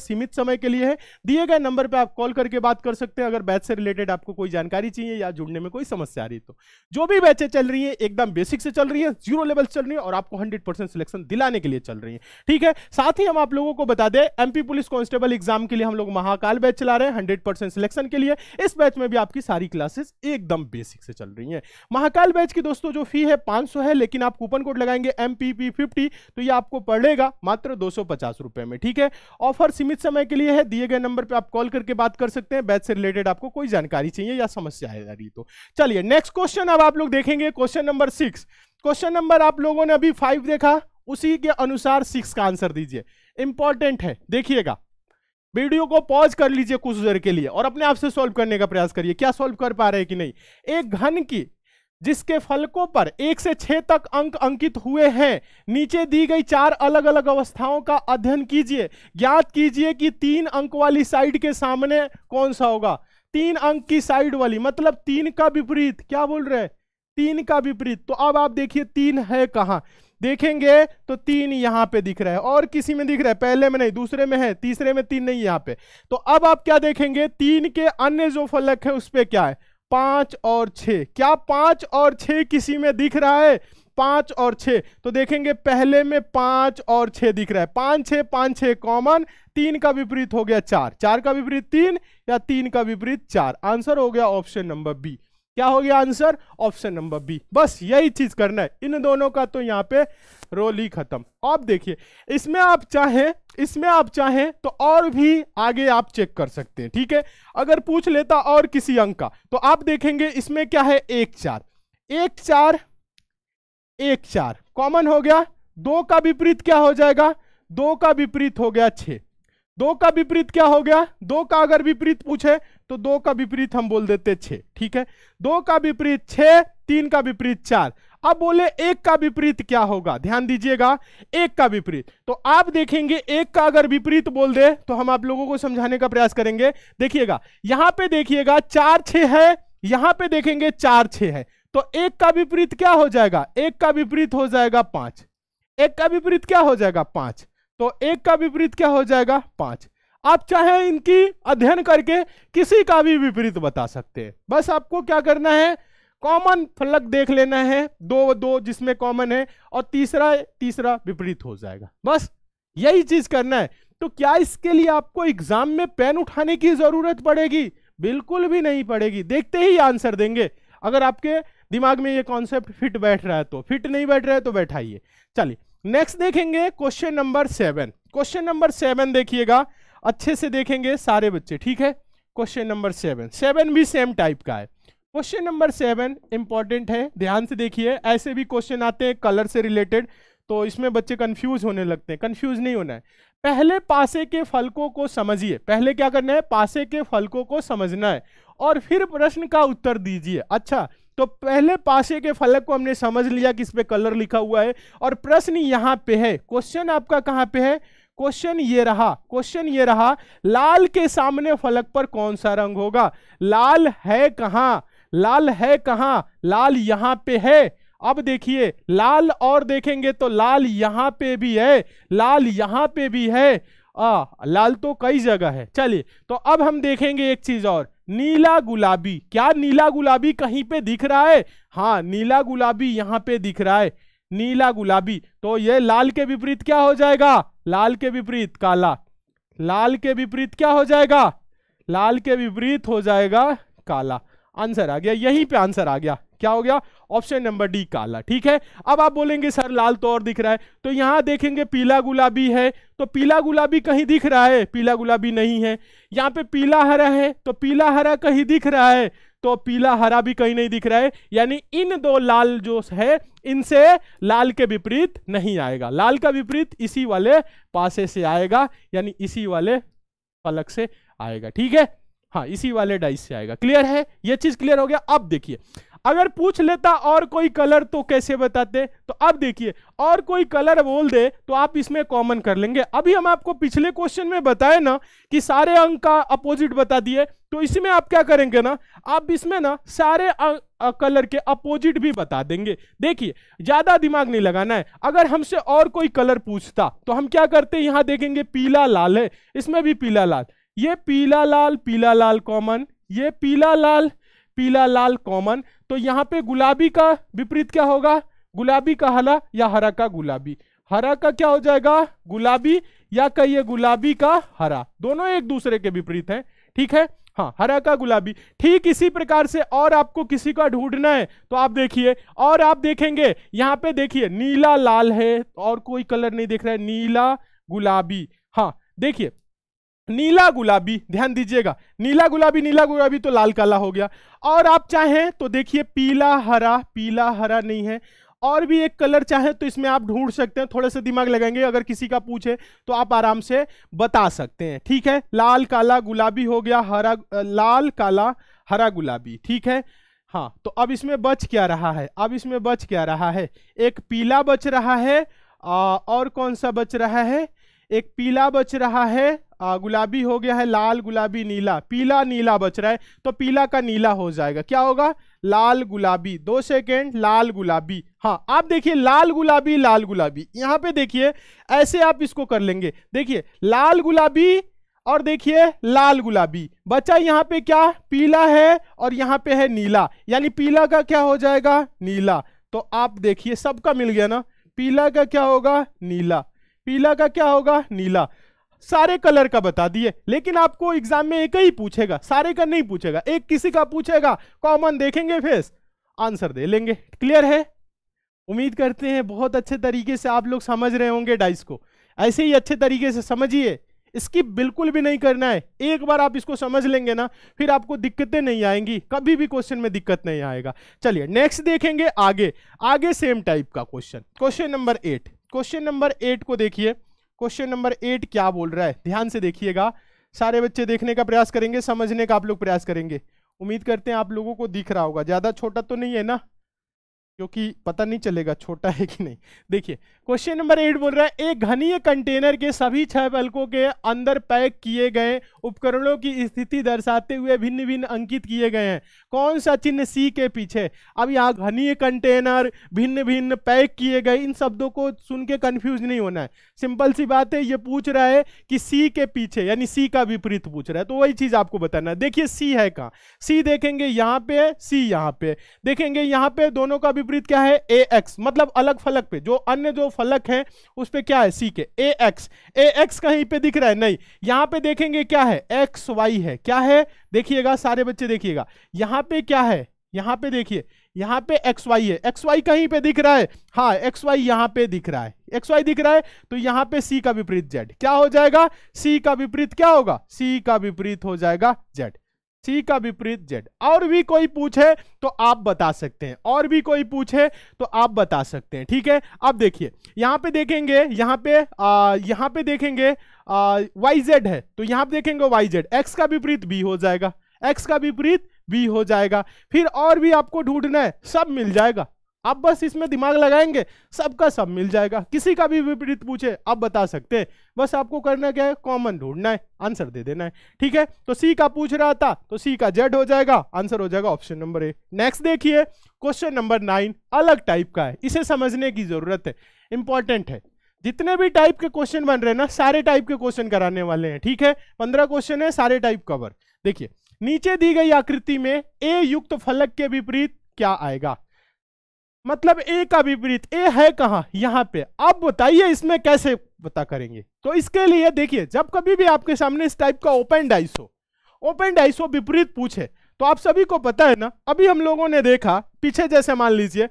सीमित समय के लिए है दिए गए नंबर पर आप कॉल करके बात कर सकते हैं अगर बैच से रिलेटेड रिलेटेड आपको कोई जानकारी चाहिए या जुड़ने में कोई समस्या आ रही तो जो भी बैचे चल रही है एकदम बेसिक से चल रही है जीरो लेवल चल रही है और आपको हंड्रेड परसेंट सिलेक्शन दिलाने के लिए चल रही है ठीक है साथ ही हम आप लोगों को बता दें एमपी पुलिस कांस्टेबल एग्जाम के लिए हम लोग महाकाल बैच चला रहे हैं हंड्रेड परसेंट सिलेक्शन के लिए इस बैच में भी आपकी सारी क्लासेस एकदम बेसिक से चल रही है महाकाल बैच की दोस्तों जो फी है पांच है लेकिन आप कूपन कोड लगाएंगे एम तो ये आपको पड़ेगा मात्र दो रुपए में ठीक है ऑफर सीमित समय के लिए है दिए गए नंबर पर आप कॉल करके बात कर सकते हैं बैच से रिलेटेड आपको कोई जानकारी चाहिए या समस्या है रही तो चलिए नेक्स्ट क्वेश्चन अब आप लोग देखेंगे question number six question number आप लोगों ने अभी फाइव देखा उसी के अनुसार सिक्स का आंसर दीजिए इंपॉर्टेंट है देखिएगा वीडियो को पॉज कर लीजिए कुछ देर के लिए और अपने आप से सॉल्व करने का प्रयास करिए क्या सॉल्व कर पा रहे हैं कि नहीं एक घन की जिसके फलकों पर एक से छह तक अंक अंकित हुए हैं नीचे दी गई चार अलग अलग अवस्थाओं का अध्ययन कीजिए ज्ञात कीजिए कि तीन अंक वाली साइड के सामने कौन सा होगा तीन अंक की साइड वाली मतलब तीन का विपरीत क्या बोल रहे हैं तीन का विपरीत तो अब आप देखिए तीन है कहाँ देखेंगे तो तीन यहाँ पे दिख रहा है और किसी में दिख रहा है पहले में नहीं दूसरे में है तीसरे में तीन नहीं यहाँ पे तो अब आप क्या देखेंगे तीन के अन्य जो फलक है उस पर क्या है पांच और छ क्या पांच और छ किसी में दिख रहा है पांच और छे तो देखेंगे पहले में पांच और छ दिख रहा है पांच छ पांच छः कॉमन तीन का विपरीत हो गया चार चार का विपरीत तीन या तीन का विपरीत चार आंसर हो गया ऑप्शन नंबर बी क्या हो गया आंसर ऑप्शन नंबर बी बस यही चीज करना है इन दोनों का तो यहाँ पे रोल ही खत्म अब देखिए इसमें आप चाहें इसमें आप चाहें तो और भी आगे आप चेक कर सकते हैं ठीक है अगर पूछ लेता और किसी अंक का तो आप देखेंगे इसमें क्या है एक चार एक चार एक चार कॉमन हो गया दो का विपरीत क्या हो जाएगा दो का विपरीत हो गया छ दो का विपरीत क्या हो गया दो का अगर विपरीत पूछे तो दो का विपरीत हम बोल देते छे ठीक है दो का विपरीत छ तीन का विपरीत चार अब बोले एक का विपरीत क्या होगा ध्यान दीजिएगा एक का विपरीत तो आप देखेंगे एक का अगर विपरीत बोल दे तो हम आप लोगों को समझाने का प्रयास करेंगे देखिएगा यहां पे देखिएगा चार छ है यहां पे देखेंगे चार छ है तो एक का विपरीत क्या हो जाएगा एक का विपरीत हो जाएगा पांच एक का विपरीत क्या हो जाएगा पांच तो एक का विपरीत क्या हो जाएगा पांच आप चाहे इनकी अध्ययन करके किसी का भी विपरीत बता सकते हैं बस आपको क्या करना है कॉमन फलक देख लेना है दो दो जिसमें कॉमन है और तीसरा तीसरा विपरीत हो जाएगा बस यही चीज करना है तो क्या इसके लिए आपको एग्जाम में पेन उठाने की जरूरत पड़ेगी बिल्कुल भी नहीं पड़ेगी देखते ही आंसर देंगे अगर आपके दिमाग में ये कॉन्सेप्ट फिट बैठ रहा है तो फिट नहीं बैठ रहा है तो बैठाइए चलिए नेक्स्ट देखेंगे question number seven question number seven देखिएगा अच्छे से देखेंगे सारे बच्चे ठीक है क्वेश्चन नंबर सेवन सेवन भी सेम टाइप का है क्वेश्चन नंबर सेवन इंपॉर्टेंट है ध्यान से देखिए ऐसे भी क्वेश्चन आते हैं कलर से रिलेटेड तो इसमें बच्चे कंफ्यूज होने लगते हैं कंफ्यूज नहीं होना है पहले पासे के फलकों को समझिए पहले क्या करना है पासे के फलकों को समझना है और फिर प्रश्न का उत्तर दीजिए अच्छा तो पहले पासे के फलक को हमने समझ लिया कि इस पर कलर लिखा हुआ है और प्रश्न यहाँ पे है क्वेश्चन आपका कहाँ पे है क्वेश्चन ये रहा क्वेश्चन ये रहा लाल के सामने फलक पर कौन सा रंग होगा लाल है कहाँ लाल है कहाँ लाल यहाँ पे है अब देखिए लाल और देखेंगे तो लाल यहाँ पे भी है लाल यहाँ पे भी है आ, लाल तो कई जगह है चलिए तो अब हम देखेंगे एक चीज और नीला गुलाबी क्या नीला गुलाबी कहीं पे दिख रहा है हाँ नीला गुलाबी यहाँ पे दिख रहा है नीला गुलाबी तो ये लाल के विपरीत क्या हो जाएगा लाल के विपरीत काला लाल के विपरीत क्या हो जाएगा लाल के विपरीत हो जाएगा काला आंसर आ गया यहीं पे आंसर आ गया क्या हो गया ऑप्शन नंबर डी काला ठीक है अब आप बोलेंगे सर लाल तो और दिख रहा है तो यहां देखेंगे पीला गुलाबी है तो पीला गुलाबी कहीं दिख रहा है पीला गुलाबी नहीं है यहाँ पे पीला हरा है तो पीला हरा कहीं दिख रहा है तो पीला हरा भी कहीं नहीं दिख रहा है यानी इन दो लाल जो है इनसे लाल के विपरीत नहीं आएगा लाल का विपरीत इसी वाले पासे से आएगा यानी इसी वाले फलक से आएगा ठीक है हाँ इसी वाले डाइस से आएगा क्लियर है ये चीज क्लियर हो गया अब देखिए अगर पूछ लेता और कोई कलर तो कैसे बताते तो अब देखिए और कोई कलर बोल दे तो आप इसमें कॉमन कर लेंगे अभी हम आपको पिछले क्वेश्चन में बताए ना कि सारे अंक का अपोजिट बता दिए तो इसी में आप क्या करेंगे ना आप इसमें ना सारे कलर के अपोजिट भी बता देंगे देखिए ज्यादा दिमाग नहीं लगाना है अगर हमसे और कोई कलर पूछता तो हम क्या करते यहाँ देखेंगे पीला लाल है इसमें भी पीला लाल ये पीला लाल पीला लाल कॉमन ये पीला लाल पीला लाल कॉमन तो यहाँ पे गुलाबी का विपरीत क्या होगा गुलाबी का हला या हरा का गुलाबी हरा का क्या हो जाएगा गुलाबी या कहिए गुलाबी का हरा दोनों एक दूसरे के विपरीत हैं ठीक है हाँ हरा का गुलाबी ठीक इसी प्रकार से और आपको किसी का ढूंढना है तो आप देखिए और आप देखेंगे यहाँ पे देखिए नीला लाल है और कोई कलर नहीं देख रहा है नीला गुलाबी हाँ देखिए नीला गुलाबी ध्यान दीजिएगा नीला गुलाबी नीला गुलाबी तो लाल काला हो गया और आप चाहें तो देखिए पीला हरा पीला हरा नहीं है और भी एक कलर चाहे तो इसमें आप ढूंढ सकते हैं थोड़े से दिमाग लगाएंगे अगर किसी का पूछे तो आप आराम से बता सकते हैं ठीक है लाल काला गुलाबी हो गया हरा लाल काला हरा गुलाबी ठीक है हाँ तो अब इसमें बच क्या रहा है अब इसमें बच क्या रहा है एक पीला बच रहा है आ, और कौन सा बच रहा है एक पीला बच रहा है गुलाबी हो गया है लाल गुलाबी नीला पीला नीला बच रहा है तो पीला का नीला हो जाएगा क्या होगा लाल गुलाबी दो सेकेंड लाल गुलाबी हाँ आप देखिए लाल गुलाबी लाल गुलाबी यहाँ पे देखिए ऐसे आप इसको कर लेंगे देखिए लाल गुलाबी और देखिए लाल गुलाबी बच्चा यहाँ पे क्या पीला है और यहाँ पे है नीला यानी पीला का क्या हो जाएगा नीला तो आप देखिए सबका मिल गया ना पीला का क्या होगा नीला पीला का क्या होगा नीला सारे कलर का बता दिए लेकिन आपको एग्जाम में एक ही पूछेगा सारे का नहीं पूछेगा एक किसी का पूछेगा कॉमन देखेंगे फेस आंसर दे लेंगे क्लियर है उम्मीद करते हैं बहुत अच्छे तरीके से आप लोग समझ रहे होंगे डाइस को ऐसे ही अच्छे तरीके से समझिए इसकी बिल्कुल भी नहीं करना है एक बार आप इसको समझ लेंगे ना फिर आपको दिक्कतें नहीं आएंगी कभी भी क्वेश्चन में दिक्कत नहीं आएगा चलिए नेक्स्ट देखेंगे आगे आगे सेम टाइप का question question number eight question number eight को देखिए क्वेश्चन नंबर एट क्या बोल रहा है ध्यान से देखिएगा सारे बच्चे देखने का प्रयास करेंगे समझने का आप लोग प्रयास करेंगे उम्मीद करते हैं आप लोगों को दिख रहा होगा ज़्यादा छोटा तो नहीं है ना क्योंकि पता नहीं चलेगा छोटा है कि नहीं देखिए क्वेश्चन नंबर एट बोल रहा है एक घनीय कंटेनर के सभी छह पलकों के अंदर पैक किए गए उपकरणों की स्थिति दर्शाते हुए भिन्न भिन्न अंकित किए गए हैं कौन सा चिन्ह सी के पीछे अब यहाँ घनीय कंटेनर भिन्न भिन्न पैक किए गए इन शब्दों को सुन के कन्फ्यूज नहीं होना है सिंपल सी बात है ये पूछ रहा है कि सी के पीछे यानी सी का विपरीत पूछ रहा है तो वही चीज आपको बताना है देखिए सी है कहाँ सी देखेंगे यहाँ पे सी यहाँ पे देखेंगे यहाँ पे दोनों का विपरीत क्या है ए एक्स मतलब अलग फलक पे जो अन्य जो फलक है उस पर क्या है सी के ए एक्स ए एक्स कहीं पे दिख रहा है नहीं यहां पे देखेंगे क्या है एक्स वाई है क्या है देखिएगा सारे बच्चे देखिएगा यहाँ पे क्या है यहाँ पे देखिए यहाँ पे एक्स वाई है एक्स वाई कहीं पे दिख रहा है हाँ एक्स वाई यहाँ पे दिख रहा है एक्स वाई दिख रहा है तो यहाँ पे सी का विपरीत जेड क्या हो जाएगा सी का विपरीत क्या होगा सी का विपरीत हो जाएगा जेड सी का विपरीत जेड और भी कोई पूछे तो आप बता सकते हैं और भी कोई पूछे तो आप बता सकते हैं ठीक है अब देखिए यहाँ पे देखेंगे यहाँ पे आ, यहाँ पे देखेंगे वाई जेड है तो यहाँ पे देखेंगे वाई जेड एक्स का विपरीत बी हो जाएगा एक्स का विपरीत बी हो जाएगा फिर और भी आपको ढूंढना है सब मिल जाएगा आप बस इसमें दिमाग लगाएंगे सबका सब मिल जाएगा किसी का भी विपरीत पूछे आप बता सकते हैं बस आपको करना क्या है कॉमन ढूंढना है आंसर दे देना है ठीक है तो सी का पूछ रहा था तो सी का जेड हो जाएगा आंसर हो जाएगा ऑप्शन नंबर ए नेक्स्ट देखिए क्वेश्चन नंबर नाइन अलग टाइप का है इसे समझने की जरूरत है इंपॉर्टेंट है जितने भी टाइप के क्वेश्चन बन रहे हैं ना सारे टाइप के क्वेश्चन कराने वाले हैं ठीक है पंद्रह क्वेश्चन है सारे टाइप कवर देखिए नीचे दी गई आकृति में ए युक्त फलक के विपरीत क्या आएगा मतलब ए का विपरीत ए है कहाँ यहाँ पे आप बताइए इसमें कैसे पता करेंगे तो इसके लिए देखिए जब कभी भी आपके सामने इस टाइप का ओपन डाइस हो ओपन डाइस हो विपरीत पूछे तो आप सभी को पता है ना अभी हम लोगों ने देखा पीछे जैसे मान लीजिए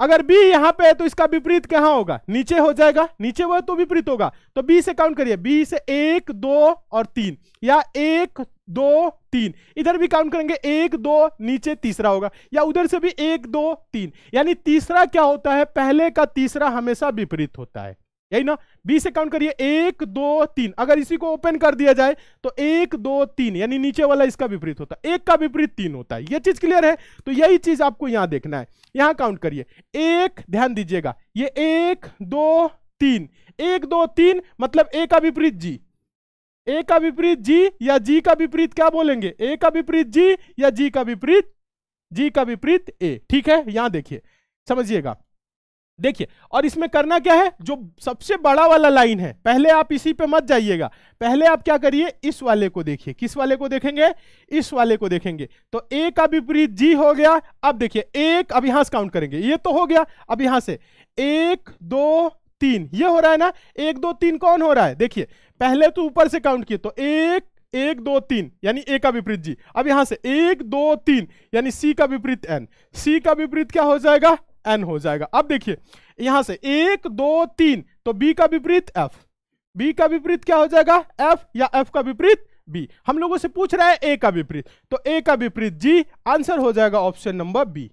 अगर बी यहाँ पे है तो इसका विपरीत कहाँ होगा नीचे हो जाएगा नीचे हुआ तो विपरीत होगा तो बी से काउंट करिए बी से एक दो और तीन या एक दो तीन इधर भी काउंट करेंगे एक दो नीचे तीसरा होगा या उधर से भी एक दो तीन यानी तीसरा क्या होता है पहले का तीसरा हमेशा विपरीत होता है यही ना बी से काउंट करिए एक दो तीन अगर इसी को ओपन कर दिया जाए तो एक दो तीन यानी नीचे वाला इसका विपरीत होता है एक का विपरीत तीन होता है यह चीज क्लियर है तो यही चीज आपको यहां देखना है यहां काउंट करिए एक ध्यान दीजिएगा ये एक दो तीन एक दो तीन मतलब एक का विपरीत जी ए का विपरीत जी या जी का विपरीत क्या बोलेंगे ए का विपरीत जी या जी का विपरीत जी का विपरीत ए ठीक है यहां देखिए समझिएगा देखिए और इसमें करना क्या है जो सबसे बड़ा वाला लाइन है पहले आप इसी पे मत जाइएगा पहले आप क्या करिए इस वाले को देखिए किस वाले को देखेंगे इस वाले को देखेंगे तो ए का विपरीत जी हो गया अब देखिए एक अब यहां से काउंट करेंगे ये तो हो गया अब यहां से एक दो तीन ये हो रहा है ना एक दो तीन कौन हो रहा है देखिए पहले तो ऊपर से काउंट किए तो एक एक दो तीन यानी ए का विपरीत जी अब यहां से एक दो तीन यानी सी का विपरीत एन सी का विपरीत क्या हो जाएगा एन हो जाएगा अब देखिए यहां से एक दो तीन तो बी का विपरीत एफ बी का विपरीत क्या हो जाएगा एफ या एफ का विपरीत बी हम लोगों से पूछ रहा है ए का विपरीत तो ए का विपरीत जी आंसर हो जाएगा ऑप्शन नंबर बी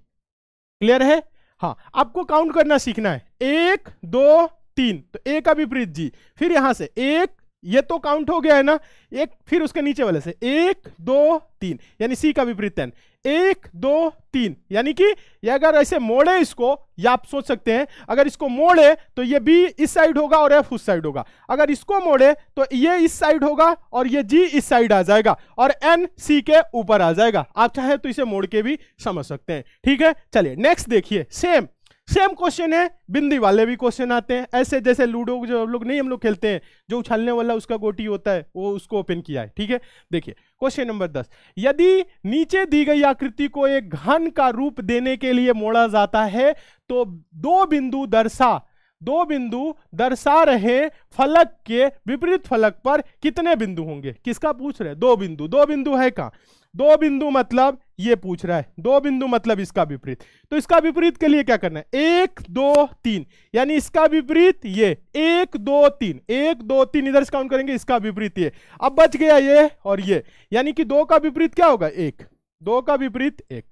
क्लियर है हाँ आपको काउंट करना सीखना है एक दो तीन तो एक का विपरीत जी फिर यहां से एक ये तो काउंट हो गया है ना एक फिर उसके नीचे वाले से एक दो तीन यानी सी का विपरीत एक दो तीन यानी कि ये अगर ऐसे मोड़े इसको या आप सोच सकते हैं अगर इसको मोड़े तो ये बी इस साइड होगा और एफ उस साइड होगा अगर इसको मोड़े तो ये इस साइड होगा और ये जी इस साइड आ जाएगा और एन सी के ऊपर आ जाएगा आप चाहे तो इसे मोड़ के भी समझ सकते हैं ठीक है चलिए नेक्स्ट देखिए सेम सेम क्वेश्चन है बिंदी वाले भी क्वेश्चन आते हैं ऐसे जैसे लूडो जो हम लोग नहीं हम लोग खेलते हैं जो उछालने वाला उसका गोटी होता है वो उसको ओपन किया है ठीक है देखिए क्वेश्चन नंबर दस यदि नीचे दी गई आकृति को एक घन का रूप देने के लिए मोड़ा जाता है तो दो बिंदु दर्शा दो बिंदु दर्शा रहे फलक के विपरीत फलक पर कितने बिंदु होंगे किसका पूछ रहे दो बिंदु दो बिंदु है कहा दो बिंदु मतलब ये पूछ रहा है दो बिंदु मतलब इसका विपरीत तो इसका विपरीत के लिए क्या करना है एक दो तीन यानी इसका विपरीत ये एक दो तीन एक दो तीन इधर से काउंट करेंगे इसका विपरीत ये अब बच गया ये और ये यानी कि दो का विपरीत क्या होगा एक दो का विपरीत एक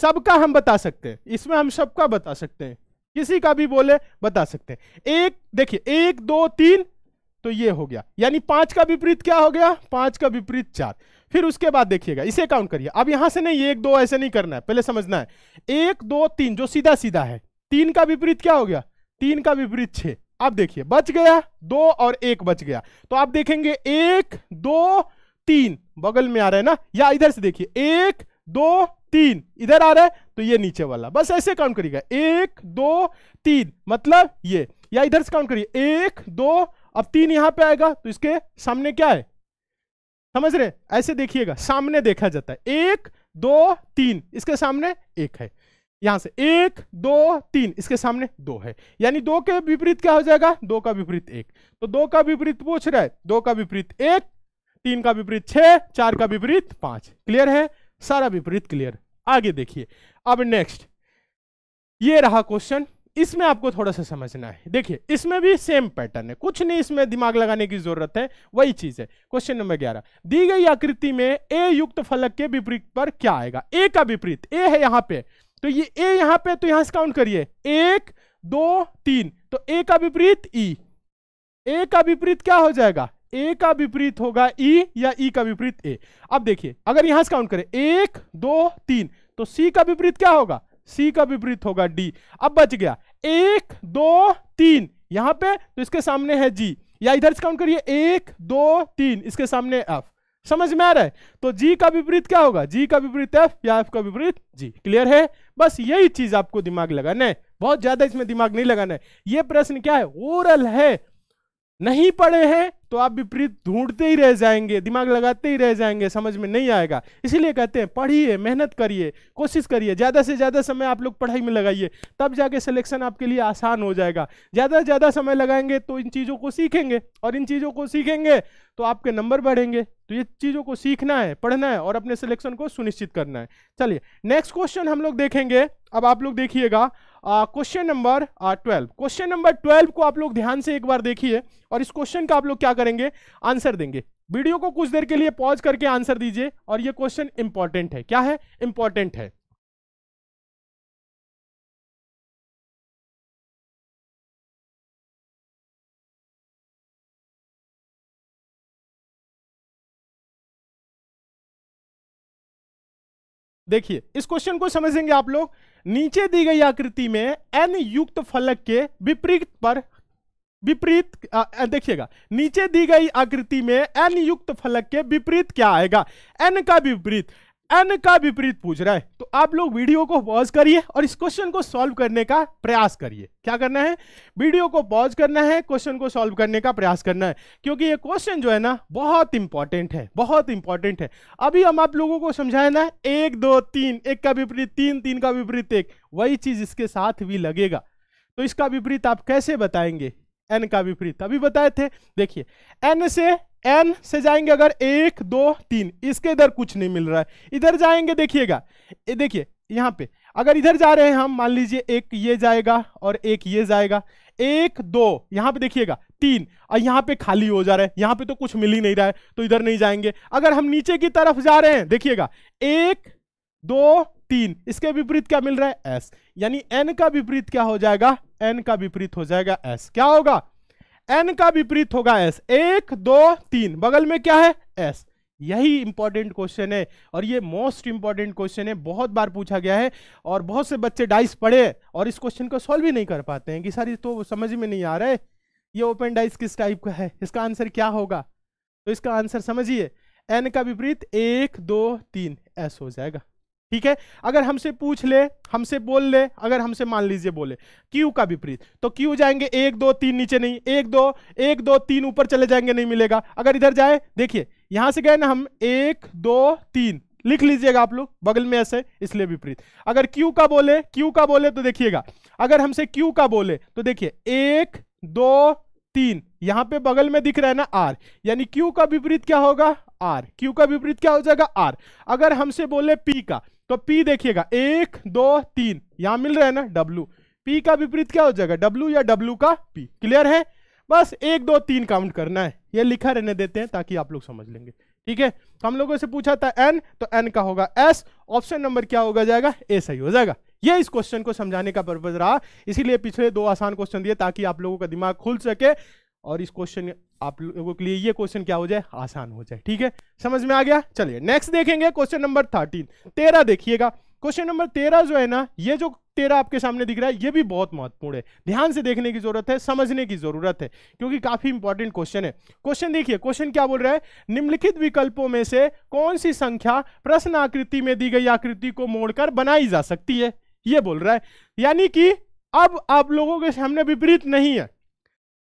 सबका हम बता सकते हैं इसमें हम सबका बता सकते हैं किसी का भी बोले बता सकते हैं एक देखिए एक दो तीन तो ये हो गया यानी पांच का विपरीत क्या हो गया पांच का विपरीत चार फिर उसके बाद देखिएगा इसे काउंट करिए अब यहां से नहीं एक दो ऐसे नहीं करना है पहले समझना है एक दो तीन जो सीधा सीधा है तीन का विपरीत क्या हो गया तीन का विपरीत छे आप देखिए बच गया दो और एक बच गया तो आप देखेंगे एक दो तीन बगल में आ रहा है ना या इधर से देखिए एक दो तीन इधर आ रहा है तो ये नीचे वाला बस ऐसे काउंट करिएगा एक दो तीन मतलब ये या इधर से काउंट करिए एक दो अब तीन यहां पे आएगा तो इसके सामने क्या है समझ रहे ऐसे देखिएगा सामने देखा जाता है एक दो तीन इसके सामने एक है यहां से एक दो तीन इसके सामने दो है यानी दो के विपरीत क्या हो जाएगा दो का विपरीत एक तो दो का विपरीत पूछ रहा है दो का विपरीत एक तीन का विपरीत छह चार का विपरीत पांच क्लियर है सारा विपरीत क्लियर आगे देखिए अब नेक्स्ट ये रहा क्वेश्चन इसमें आपको थोड़ा सा समझना है देखिए इसमें भी सेम पैटर्न है कुछ नहीं इसमें दिमाग लगाने की जरूरत है वही चीज है क्वेश्चन नंबर ग्यारह दी गई आकृति में ए युक्त फलक के विपरीत पर क्या आएगा ए का विपरीत ए है यहां पे तो ये ए यहां पे तो यहां से काउंट करिए एक दो तीन तो ए का विपरीत ई e। ए का विपरीत क्या हो जाएगा ए का विपरीत होगा ई e या ई e का विपरीत ए अब देखिए अगर यहां से काउंट करें एक दो तीन तो सी का विपरीत क्या होगा सी का विपरीत होगा डी अब बच गया एक दो तीन यहां पे तो इसके सामने है जी या इधर से काउंट करिए एक दो तीन इसके सामने एफ समझ में आ रहा है तो जी का विपरीत क्या होगा जी का विपरीत एफ या एफ का विपरीत जी क्लियर है बस यही चीज आपको दिमाग लगाना है बहुत ज्यादा इसमें दिमाग नहीं लगाना है ये प्रश्न क्या है ओरल है नहीं पढ़े हैं तो आप विपरीत ढूंढते ही रह जाएंगे दिमाग लगाते ही रह जाएंगे समझ में नहीं आएगा इसीलिए कहते हैं पढ़िए मेहनत करिए कोशिश करिए ज़्यादा से ज़्यादा समय आप लोग पढ़ाई में लगाइए तब जाके सिलेक्शन आपके लिए आसान हो जाएगा ज़्यादा से ज़्यादा समय लगाएंगे तो इन चीज़ों को सीखेंगे और इन चीज़ों को सीखेंगे तो आपके नंबर बढ़ेंगे तो ये चीज़ों को सीखना है पढ़ना है और अपने सिलेक्शन को सुनिश्चित करना है चलिए नेक्स्ट क्वेश्चन हम लोग देखेंगे अब आप लोग देखिएगा question number twelve question number twelve को आप लोग ध्यान से एक बार देखिए और इस क्वेश्चन का आप लोग क्या करेंगे आंसर देंगे वीडियो को कुछ देर के लिए पॉज करके आंसर दीजिए और ये क्वेश्चन इंपॉर्टेंट है क्या है इंपॉर्टेंट है देखिए इस क्वेश्चन को समझेंगे आप लोग नीचे दी गई आकृति में एन युक्त फलक के विपरीत पर विपरीत देखिएगा नीचे दी गई आकृति में एन युक्त फलक के विपरीत क्या आएगा एन का विपरीत एन का विपरीत पूछ रहा है तो आप लोग वीडियो को पॉज करिए और इस क्वेश्चन को सॉल्व करने का प्रयास करिए क्या करना है वीडियो को पॉज करना है क्वेश्चन को सॉल्व करने का प्रयास करना है क्योंकि ये क्वेश्चन जो है ना बहुत इंपॉर्टेंट है बहुत इंपॉर्टेंट है अभी हम आप लोगों को समझाए ना एक दो तीन एक का विपरीत तीन तीन का विपरीत एक वही चीज इसके साथ भी लगेगा तो इसका विपरीत आप कैसे बताएंगे एन का विपरीत अभी बताए थे देखिए एन से एन से जाएंगे अगर एक दो तीन इसके इधर कुछ नहीं मिल रहा है इधर जाएंगे देखिएगा देखिए यहाँ पे अगर इधर जा रहे हैं हम मान लीजिए एक ये जाएगा और एक ये जाएगा एक दो यहाँ पे देखिएगा तीन और यहाँ पे खाली हो जा रहा है यहाँ पे तो कुछ मिल ही नहीं रहा है तो इधर नहीं जाएंगे अगर हम नीचे की तरफ जा रहे हैं देखिएगा एक दो तीन इसके विपरीत क्या मिल रहा है एस यानी एन का विपरीत क्या हो जाएगा एन का विपरीत हो जाएगा एस क्या होगा एन का विपरीत होगा एस एक दो तीन बगल में क्या है एस यही इंपॉर्टेंट क्वेश्चन है और ये मोस्ट इंपॉर्टेंट क्वेश्चन है बहुत बार पूछा गया है और बहुत से बच्चे डाइस पढ़े और इस क्वेश्चन को सॉल्व ही नहीं कर पाते हैं कि सर तो समझ में नहीं आ रहा है ये ओपन डाइस किस टाइप का है इसका आंसर क्या होगा तो इसका आंसर समझिए एन का विपरीत एक दो तीन एस हो जाएगा ठीक है अगर हमसे पूछ ले हमसे बोल ले अगर हमसे मान लीजिए बोले क्यू का विपरीत तो क्यू जाएंगे एक दो तीन नीचे नहीं एक दो एक दो तीन ऊपर चले जाएंगे नहीं मिलेगा अगर इधर जाए देखिए यहां से गए ना हम एक दो तीन लिख लीजिएगा आप लोग बगल में ऐसे इसलिए विपरीत अगर क्यू का बोले क्यू का बोले तो देखिएगा अगर हमसे क्यू का बोले तो देखिए एक दो तीन यहां पे बगल में दिख रहा है ना आर यानी क्यू का विपरीत क्या होगा आर क्यू का विपरीत क्या हो जाएगा आर अगर हमसे बोले पी का तो P देखिएगा एक दो तीन यहां मिल रहा है ना W P का विपरीत क्या हो जाएगा W या W का P क्लियर है बस एक दो तीन काउंट करना है ये लिखा रहने देते हैं ताकि आप लोग समझ लेंगे ठीक है तो हम लोगों से पूछा था एन तो एन का होगा एस ऑप्शन नंबर क्या होगा जाएगा ए सही हो जाएगा ये इस क्वेश्चन को समझाने का पर्पज रहा इसीलिए पिछले दो आसान क्वेश्चन दिए ताकि आप लोगों का दिमाग खुल सके और इस क्वेश्चन आप लोगों के लिए ये क्वेश्चन क्या हो जाए आसान हो जाए ठीक है समझ में आ गया चलिए नेक्स्ट देखेंगे क्वेश्चन नंबर थर्टीन तेरह देखिएगा क्वेश्चन नंबर तेरह जो है ना ये जो तेरह आपके सामने दिख रहा है ये भी बहुत महत्वपूर्ण है ध्यान से देखने की जरूरत है समझने की जरूरत है क्योंकि काफी इंपॉर्टेंट क्वेश्चन है क्वेश्चन देखिए क्वेश्चन क्या बोल रहा है निम्नलिखित विकल्पों में से कौन सी संख्या प्रश्न आकृति में दी गई आकृति को मोड़कर बनाई जा सकती है ये बोल रहा है यानी कि अब आप लोगों के सामने विपरीत नहीं है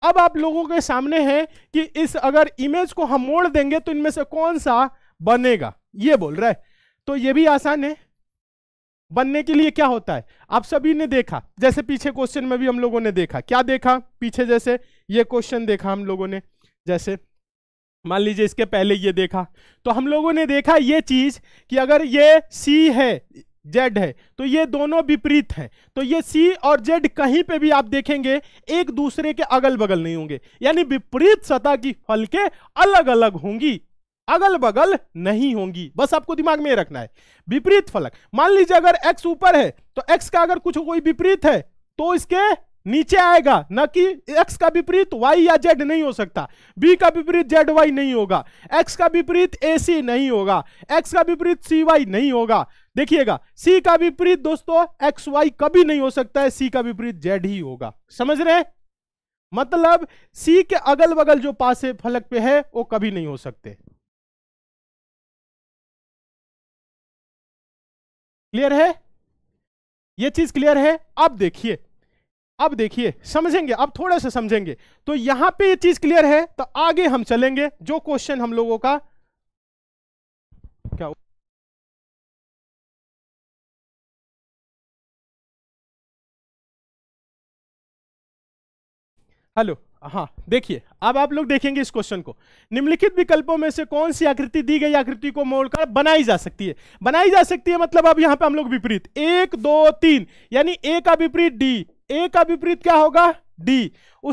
अब आप लोगों के सामने है कि इस अगर इमेज को हम मोड़ देंगे तो इनमें से कौन सा बनेगा ये बोल रहा है तो ये भी आसान है बनने के लिए क्या होता है आप सभी ने देखा जैसे पीछे क्वेश्चन में भी हम लोगों ने देखा क्या देखा पीछे जैसे ये क्वेश्चन देखा हम लोगों ने जैसे मान लीजिए इसके पहले ये देखा तो हम लोगों ने देखा ये चीज कि अगर ये सी है जेड है तो ये दोनों विपरीत हैं तो ये सी और जेड कहीं पे भी आप देखेंगे एक दूसरे के अगल बगल नहीं होंगे यानी विपरीत सतह की फलके अलग अलग होंगी अगल बगल नहीं होंगी बस आपको दिमाग में रखना है विपरीत फलक मान लीजिए अगर एक्स ऊपर है तो एक्स का अगर कुछ कोई विपरीत है तो इसके नीचे आएगा न कि एक्स का विपरीत वाई या जेड नहीं हो सकता बी का विपरीत जेड वाई नहीं होगा एक्स का विपरीत ए सी नहीं होगा एक्स का विपरीत सी वाई नहीं होगा देखिएगा सी का विपरीत दोस्तों एक्स वाई कभी नहीं हो सकता है सी का विपरीत जेड ही होगा समझ रहे मतलब सी के अगल बगल जो पास फलक पे है वो कभी नहीं हो सकते क्लियर है ये चीज क्लियर है अब देखिए अब देखिए समझेंगे अब थोड़ा सा समझेंगे तो यहां पे ये चीज क्लियर है तो आगे हम चलेंगे जो क्वेश्चन हम लोगों का हेलो हाँ देखिए अब आप लोग देखेंगे इस क्वेश्चन को निम्नलिखित विकल्पों में से कौन सी आकृति दी गई आकृति को मोड़कर बनाई जा सकती है बनाई जा सकती है मतलब अब यहां पे हम लोग विपरीत एक दो तीन यानी ए का विपरीत डी ए का विपरीत क्या होगा डी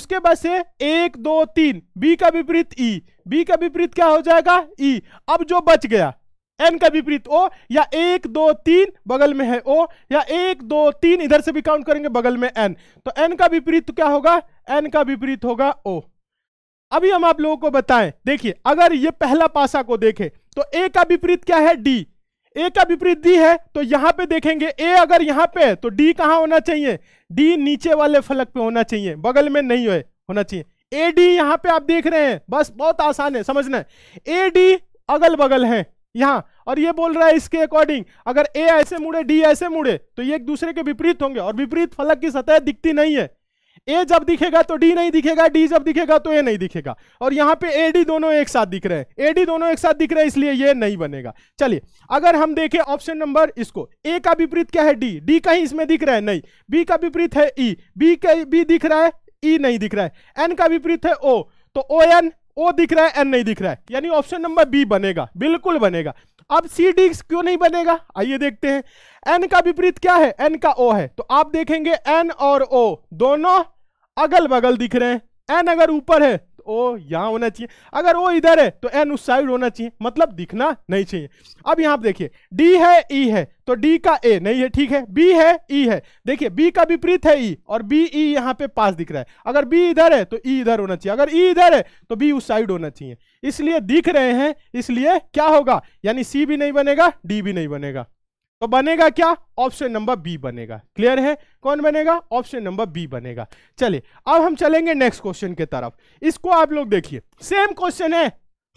उसके बाद से एक दो तीन बी का विपरीत ई e। बी का विपरीत क्या हो जाएगा ई e। अब जो बच गया एन का विपरीत ओ या एक दो तीन बगल में है ओ या एक दो तीन इधर से भी काउंट करेंगे बगल में एन तो एन का विपरीत क्या होगा एन का विपरीत होगा ओ अभी हम आप लोगों को बताएं देखिए अगर ये पहला पासा को देखें तो ए का विपरीत क्या है डी ए का विपरीत डी है तो यहां पे देखेंगे ए अगर यहां पे है तो डी कहां होना चाहिए डी नीचे वाले फलक पे होना चाहिए बगल में नहीं है होना चाहिए ए डी यहां पे आप देख रहे हैं बस बहुत आसान है समझना ए डी अगल बगल है यहां और ये बोल रहा है इसके अकॉर्डिंग अगर ए ऐसे मुड़े डी ऐसे मुड़े तो ये एक दूसरे के विपरीत होंगे और विपरीत फलक की सतह दिखती नहीं है ए जब दिखेगा तो डी नहीं दिखेगा डी जब दिखेगा तो ए नहीं दिखेगा और यहाँ पे ए डी दोनों एक साथ दिख रहे हैं ए डी दोनों एक साथ दिख रहे हैं इसलिए ये नहीं बनेगा चलिए अगर हम देखें ऑप्शन नंबर इसको ए का विपरीत क्या है डी डी कहीं इसमें दिख रहा है नहीं बी का विपरीत है ई बी का बी दिख रहा है ई e नहीं दिख रहा है एन का विपरीत है ओ तो ओ एन ओ दिख रहा है एन नहीं दिख रहा है यानी ऑप्शन नंबर बी बनेगा बिल्कुल बनेगा अब सी डी क्यों नहीं बनेगा आइए देखते हैं एन का विपरीत क्या है एन का ओ है तो आप देखेंगे एन और ओ दोनों अगल बगल दिख रहे हैं एन अगर ऊपर है ओ यहाँ होना चाहिए अगर ओ इधर है तो एन उस साइड होना चाहिए मतलब दिखना नहीं चाहिए अब यहाँ पर देखिए डी है ई है तो डी का ए नहीं है ठीक है बी है ई है देखिए बी का विपरीत है ई और बी ई यहाँ पे पास दिख रहा है अगर बी इधर है तो ई इधर होना चाहिए अगर ई इधर है तो बी उस साइड होना चाहिए इसलिए दिख रहे हैं इसलिए क्या होगा यानी सी भी नहीं बनेगा डी भी नहीं बनेगा तो बनेगा क्या ऑप्शन नंबर बी बनेगा क्लियर है कौन बनेगा ऑप्शन नंबर बी बनेगा चलिए अब हम चलेंगे नेक्स्ट क्वेश्चन के तरफ इसको आप लोग देखिए सेम क्वेश्चन है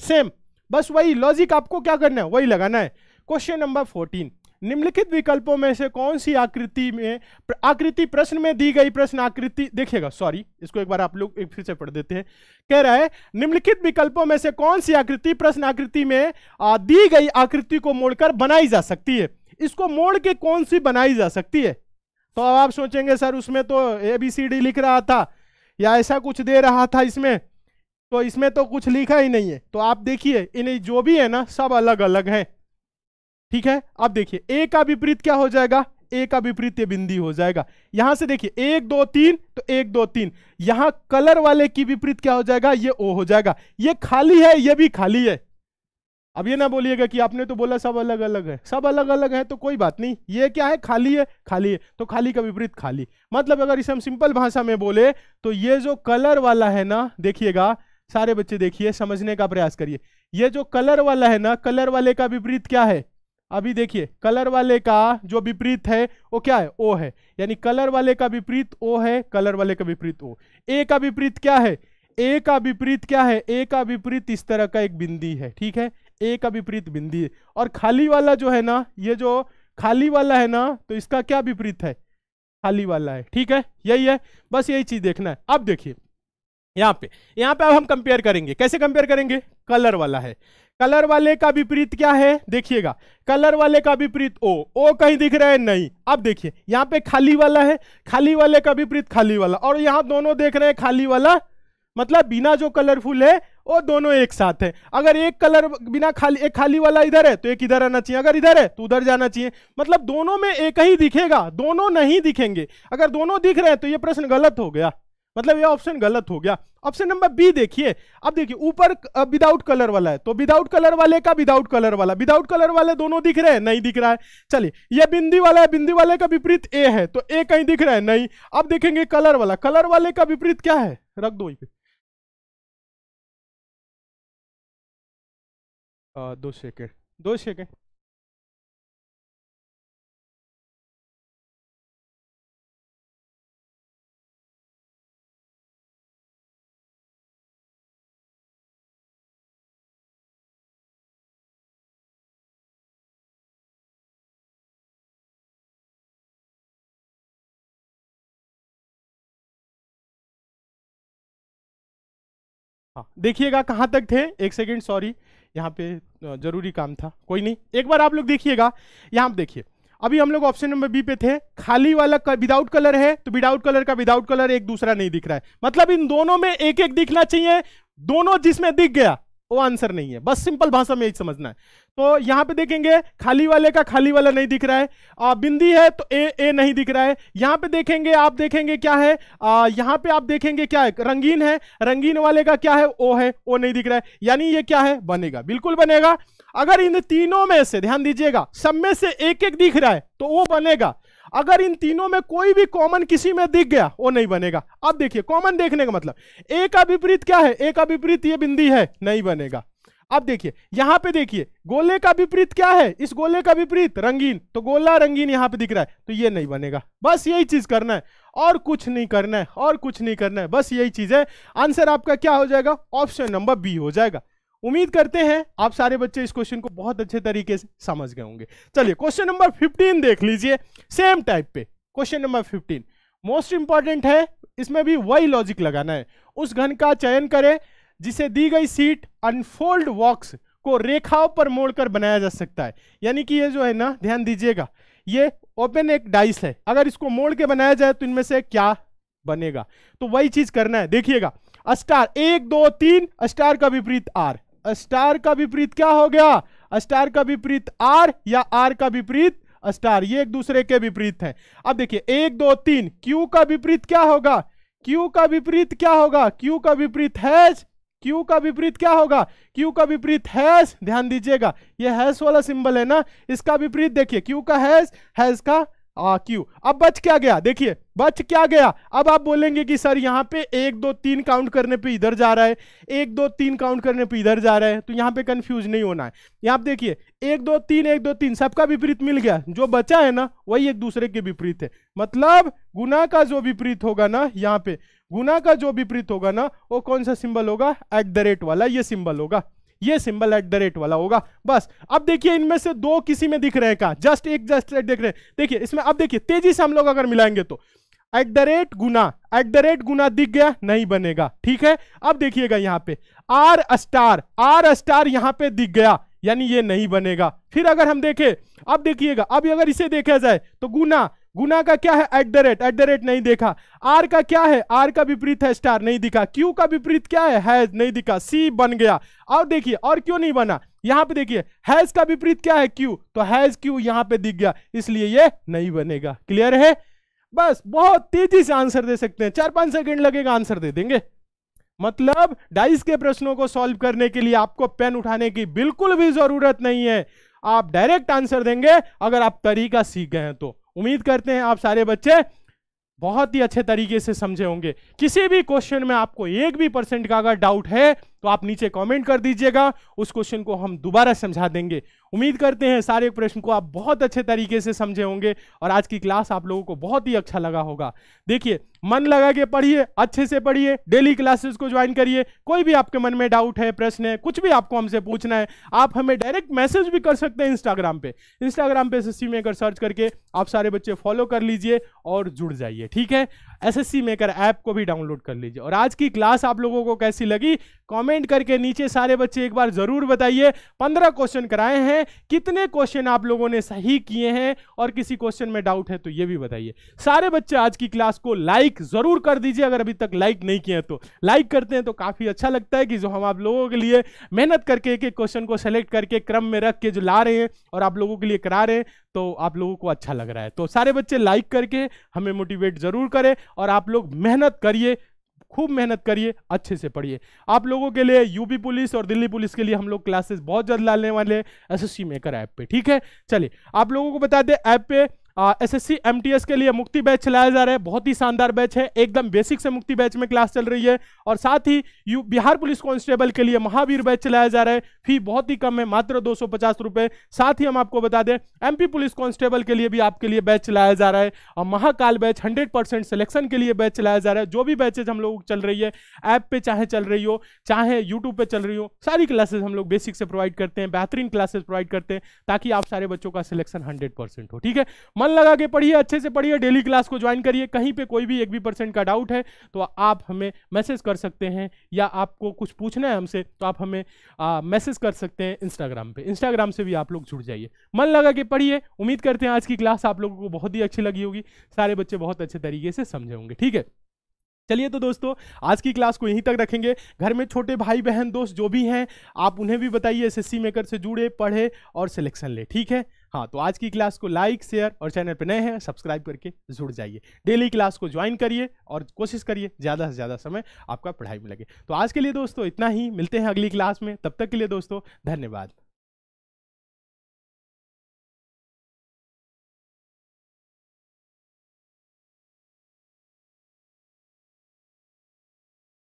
सेम बस वही लॉजिक आपको क्या करना है वही लगाना है क्वेश्चन नंबर फोर्टीन निम्नलिखित विकल्पों में से कौन सी आकृति में आकृति प्रश्न में दी गई प्रश्न आकृति देखिएगा सॉरी इसको एक बार आप लोग एक फिर से पढ़ देते हैं कह रहा है निम्नलिखित विकल्पों में से कौन सी आकृति प्रश्न आकृति में आ, दी गई आकृति को मोड़कर बनाई जा सकती है इसको मोड़ के कौन सी बनाई जा सकती है तो अब आप सोचेंगे सर उसमें तो ए बी सी डी लिख रहा था या ऐसा कुछ दे रहा था इसमें तो इसमें तो कुछ लिखा ही नहीं है तो आप देखिए इन्हें जो भी है ना सब अलग अलग हैं ठीक है अब देखिए ए का विपरीत क्या हो जाएगा ए का विपरीत बिंदी हो जाएगा यहां से देखिए एक दो तीन तो एक दो तीन यहां कलर वाले की विपरीत क्या हो जाएगा ये ओ हो जाएगा ये खाली है ये भी खाली है अब ये ना बोलिएगा कि आपने तो बोला सब अलग अलग है सब अलग अलग है तो कोई बात नहीं ये क्या है खाली है खाली है तो खाली का विपरीत खाली मतलब अगर इसे हम सिंपल भाषा में बोले तो ये जो कलर वाला है ना देखिएगा सारे बच्चे देखिए समझने का प्रयास करिए ये जो कलर वाला है ना कलर वाले का विपरीत क्या है अभी देखिए कलर वाले का जो विपरीत है वो क्या है ओ है यानी कलर वाले का विपरीत ओ है कलर वाले का विपरीत ओ ए का विपरीत क्या है ए का विपरीत क्या है ए का विपरीत इस तरह का एक बिंदी है ठीक है ए का विपरीत बिंदी और खाली वाला जो है ना ये जो खाली वाला है ना तो इसका क्या विपरीत है खाली वाला है ठीक है यही है बस यही चीज देखना है अब देखिए यहाँ पे यहाँ पे अब हम कंपेयर करेंगे कैसे कंपेयर करेंगे कलर वाला है कलर वाले का विपरीत क्या है देखिएगा कलर वाले का विपरीत ओ ओ कहीं दिख रहा है नहीं अब देखिए यहाँ पे खाली वाला है खाली वाले का विपरीत खाली वाला और यहाँ दोनों देख रहे हैं खाली वाला मतलब बिना जो कलरफुल है वो दोनों एक साथ है अगर एक कलर बिना खाली एक खाली वाला इधर है तो एक इधर आना चाहिए अगर इधर है तो उधर जाना चाहिए मतलब दोनों में एक ही दिखेगा दोनों नहीं दिखेंगे अगर दोनों दिख रहे हैं तो ये प्रश्न गलत हो गया मतलब ये ऑप्शन गलत हो गया ऑप्शन नंबर बी देखिए अब देखिए ऊपर विदाउट कलर वाला है तो विदाउट कलर वाले का विदाउट कलर वाला विदाउट कलर वाले दोनों दिख रहे हैं नहीं दिख रहा है चलिए ये बिंदी वाला है बिंदी वाले का विपरीत ए है तो ए कहीं दिख रहा है नहीं अब देखेंगे कलर वाला कलर वाले का विपरीत क्या है रख दो पे दो सेकेंड दो सेकेंड हाँ, देखिएगा कहां तक थे एक सेकंड सॉरी यहाँ पे ज़रूरी काम था कोई नहीं एक बार आप लोग देखिएगा यहाँ देखिए अभी हम लोग ऑप्शन नंबर बी पे थे खाली वाला विदाउट कलर है तो विदाउट कलर का विदाउट कलर एक दूसरा नहीं दिख रहा है मतलब इन दोनों में एक एक दिखना चाहिए दोनों जिसमें दिख गया वो आंसर नहीं है बस सिंपल भाषा में यही समझना है तो यहाँ पे देखेंगे खाली वाले का खाली वाला नहीं दिख रहा है आ, बिंदी है तो ए ए नहीं दिख रहा है यहाँ पे देखेंगे आप देखेंगे क्या है आ, यहाँ पे आप देखेंगे क्या है रंगीन है रंगीन वाले का क्या है ओ है ओ नहीं दिख रहा है यानी ये क्या है बनेगा बिल्कुल बनेगा अगर इन तीनों में से ध्यान दीजिएगा सब में से एक एक दिख रहा है तो वो बनेगा अगर इन तीनों में कोई भी कॉमन किसी में दिख गया वो नहीं बनेगा अब देखिए कॉमन देखने का मतलब ए का विपरीत क्या है ए का विपरीत ये बिंदी है नहीं बनेगा अब देखिए यहां पे देखिए गोले का विपरीत क्या है इस गोले का विपरीत रंगीन तो गोला रंगीन यहां पे दिख रहा है तो ये नहीं बनेगा बस यही चीज करना है और कुछ नहीं करना है और कुछ नहीं करना है बस यही चीज है आंसर आपका क्या हो जाएगा ऑप्शन नंबर बी हो जाएगा उम्मीद करते हैं आप सारे बच्चे इस क्वेश्चन को बहुत अच्छे तरीके से समझ गए होंगे चलिए क्वेश्चन नंबर फिफ्टीन देख लीजिए सेम टाइप पे question number fifteen most important है इसमें भी वही लॉजिक लगाना है उस घन का चयन करें जिसे दी गई सीट अनफोल्ड वॉक्स को रेखाओं पर मोड़कर बनाया जा सकता है यानी कि ये जो है ना ध्यान दीजिएगा ये ओपन एक डाइस है अगर इसको मोड़ के बनाया जाए तो इनमें से क्या बनेगा तो वही चीज करना है देखिएगा स्टार एक दो तीन स्टार का विपरीत आर स्टार का विपरीत क्या हो गया स्टार का विपरीत आर या आर का विपरीत स्टार ये एक दूसरे के विपरीत है अब देखिए एक दो तीन क्यू का विपरीत क्या होगा क्यू का विपरीत क्या होगा क्यू का विपरीत हैज क्यू का विपरीत क्या होगा क्यू का विपरीत हैज ध्यान दीजिएगा ये हैश वाला सिंबल है ना इसका विपरीत देखिए क्यू का हैज हैज का आ क्यू अब बच क्या गया देखिए बच क्या गया अब आप बोलेंगे कि सर यहाँ पे एक दो तीन काउंट करने पे इधर जा रहा है एक दो तीन काउंट करने पे इधर जा रहा है तो यहाँ पे कंफ्यूज नहीं होना है यहाँ देखिए एक दो तीन एक दो तीन सबका विपरीत मिल गया जो बचा है ना वही एक दूसरे के विपरीत है मतलब गुना का जो विपरीत होगा ना यहाँ पे गुना का जो विपरीत होगा ना वो कौन सा सिंबल होगा एट द रेट वाला ये सिंबल होगा ये सिंबल एट द रेट वाला होगा बस अब देखिए इनमें से दो किसी में दिख रहे का जस्ट एक जस्ट देख रहे हैं देखिए इसमें अब देखिए तेजी से हम लोग अगर मिलाएंगे तो एट द रेट गुना एट द रेट गुना दिख गया नहीं बनेगा ठीक है अब देखिएगा यहाँ पे आर स्टार आर स्टार यहाँ पे दिख गया यानी ये नहीं बनेगा फिर अगर हम देखें अब देखिएगा अब अगर इसे देखा जाए तो गुना गुना का क्या है at the rate at the rate नहीं देखा आर का क्या है आर का विपरीत है स्टार नहीं दिखा क्यू का विपरीत क्या है हैज नहीं दिखा सी बन गया और देखिए और क्यों नहीं बना यहां पे देखिए हैज का विपरीत क्या है क्यू तो हैज क्यू यहां पे दिख गया इसलिए ये नहीं बनेगा क्लियर है बस बहुत तेजी से आंसर दे सकते हैं चार पांच सेकेंड लगेगा आंसर दे देंगे मतलब डाइस के प्रश्नों को सॉल्व करने के लिए आपको पेन उठाने की बिल्कुल भी जरूरत नहीं है आप डायरेक्ट आंसर देंगे अगर आप तरीका सीख गए हैं तो उम्मीद करते हैं आप सारे बच्चे बहुत ही अच्छे तरीके से समझे होंगे किसी भी क्वेश्चन में आपको एक भी परसेंट का अगर डाउट है तो आप नीचे कमेंट कर दीजिएगा उस क्वेश्चन को हम दोबारा समझा देंगे उम्मीद करते हैं सारे प्रश्न को आप बहुत अच्छे तरीके से समझे होंगे और आज की क्लास आप लोगों को बहुत ही अच्छा लगा होगा देखिए मन लगा के पढ़िए अच्छे से पढ़िए डेली क्लासेस को ज्वाइन करिए कोई भी आपके मन में डाउट है प्रश्न है कुछ भी आपको हमसे पूछना है आप हमें डायरेक्ट मैसेज भी कर सकते हैं इंस्टाग्राम पे इंस्टाग्राम पे एस मेकर सर्च करके आप सारे बच्चे फॉलो कर लीजिए और जुड़ जाइए ठीक है एसएससी मेकर ऐप को भी डाउनलोड कर लीजिए और आज की क्लास आप लोगों को कैसी लगी कॉमेंट कमेंट करके नीचे सारे बच्चे एक बार ज़रूर बताइए पंद्रह क्वेश्चन कराए हैं कितने क्वेश्चन आप लोगों ने सही किए हैं और किसी क्वेश्चन में डाउट है तो ये भी बताइए सारे बच्चे आज की क्लास को लाइक ज़रूर कर दीजिए अगर अभी तक लाइक नहीं किए तो लाइक करते हैं तो काफ़ी अच्छा लगता है कि जो हम आप लोगों के लिए मेहनत करके एक एक क्वेश्चन को सेलेक्ट करके क्रम में रख के जो ला रहे हैं और आप लोगों के लिए करा रहे हैं तो आप लोगों को अच्छा लग रहा है तो सारे बच्चे लाइक करके हमें मोटिवेट ज़रूर करें और आप लोग मेहनत करिए खूब मेहनत करिए अच्छे से पढ़िए आप लोगों के लिए यूपी पुलिस और दिल्ली पुलिस के लिए हम लोग क्लासेस बहुत जल्द लाने वाले हैं एस मेकर ऐप पे ठीक है चलिए आप लोगों को बता दें ऐप पे S S C M T S के लिए मुक्ति बैच चलाया जा रहा है बहुत ही शानदार बैच है एकदम बेसिक से मुक्ति बैच में क्लास चल रही है और साथ ही यू बिहार पुलिस कांस्टेबल के लिए महावीर बैच चलाया जा रहा है फी बहुत ही कम है मात्र दो सौ साथ ही हम आपको बता दें एमपी पुलिस कांस्टेबल के लिए भी आपके लिए बैच चलाया जा रहा है और Mahakal batch hundred percent selection के लिए बैच चलाया जा रहा है जो भी बैचेज हम लोग चल रही है ऐप पे चाहे चल रही हो चाहे यूट्यूब पे चल रही हो सारी क्लासेज हम लोग बेसिक से प्रोवाइड करते हैं बेहतरीन क्लासेज प्रोवाइड करते हैं ताकि आप सारे बच्चों का सिलेक्शन हंड्रेड हो ठीक है मन लगा के पढ़िए अच्छे से पढ़िए डेली क्लास को ज्वाइन करिए कहीं पे कोई भी एक भी परसेंट का डाउट है तो आप हमें मैसेज कर सकते हैं या आपको कुछ पूछना है हमसे तो आप हमें मैसेज कर सकते हैं इंस्टाग्राम पे इंस्टाग्राम से भी आप लोग जुड़ जाइए मन लगा के पढ़िए उम्मीद करते हैं आज की क्लास आप लोगों को बहुत ही अच्छी लगी होगी सारे बच्चे बहुत अच्छे तरीके से समझे होंगे ठीक है चलिए तो दोस्तों आज की क्लास को यहीं तक रखेंगे घर में छोटे भाई बहन दोस्त जो भी हैं आप उन्हें भी बताइए एसएससी मेकर से जुड़े पढ़े और सिलेक्शन ले ठीक है हाँ तो आज की क्लास को लाइक शेयर और चैनल पर नए हैं सब्सक्राइब करके जुड़ जाइए डेली क्लास को ज्वाइन करिए और कोशिश करिए ज़्यादा से ज़्यादा समय आपका पढ़ाई में लगे तो आज के लिए दोस्तों इतना ही मिलते हैं अगली क्लास में तब तक के लिए दोस्तों धन्यवाद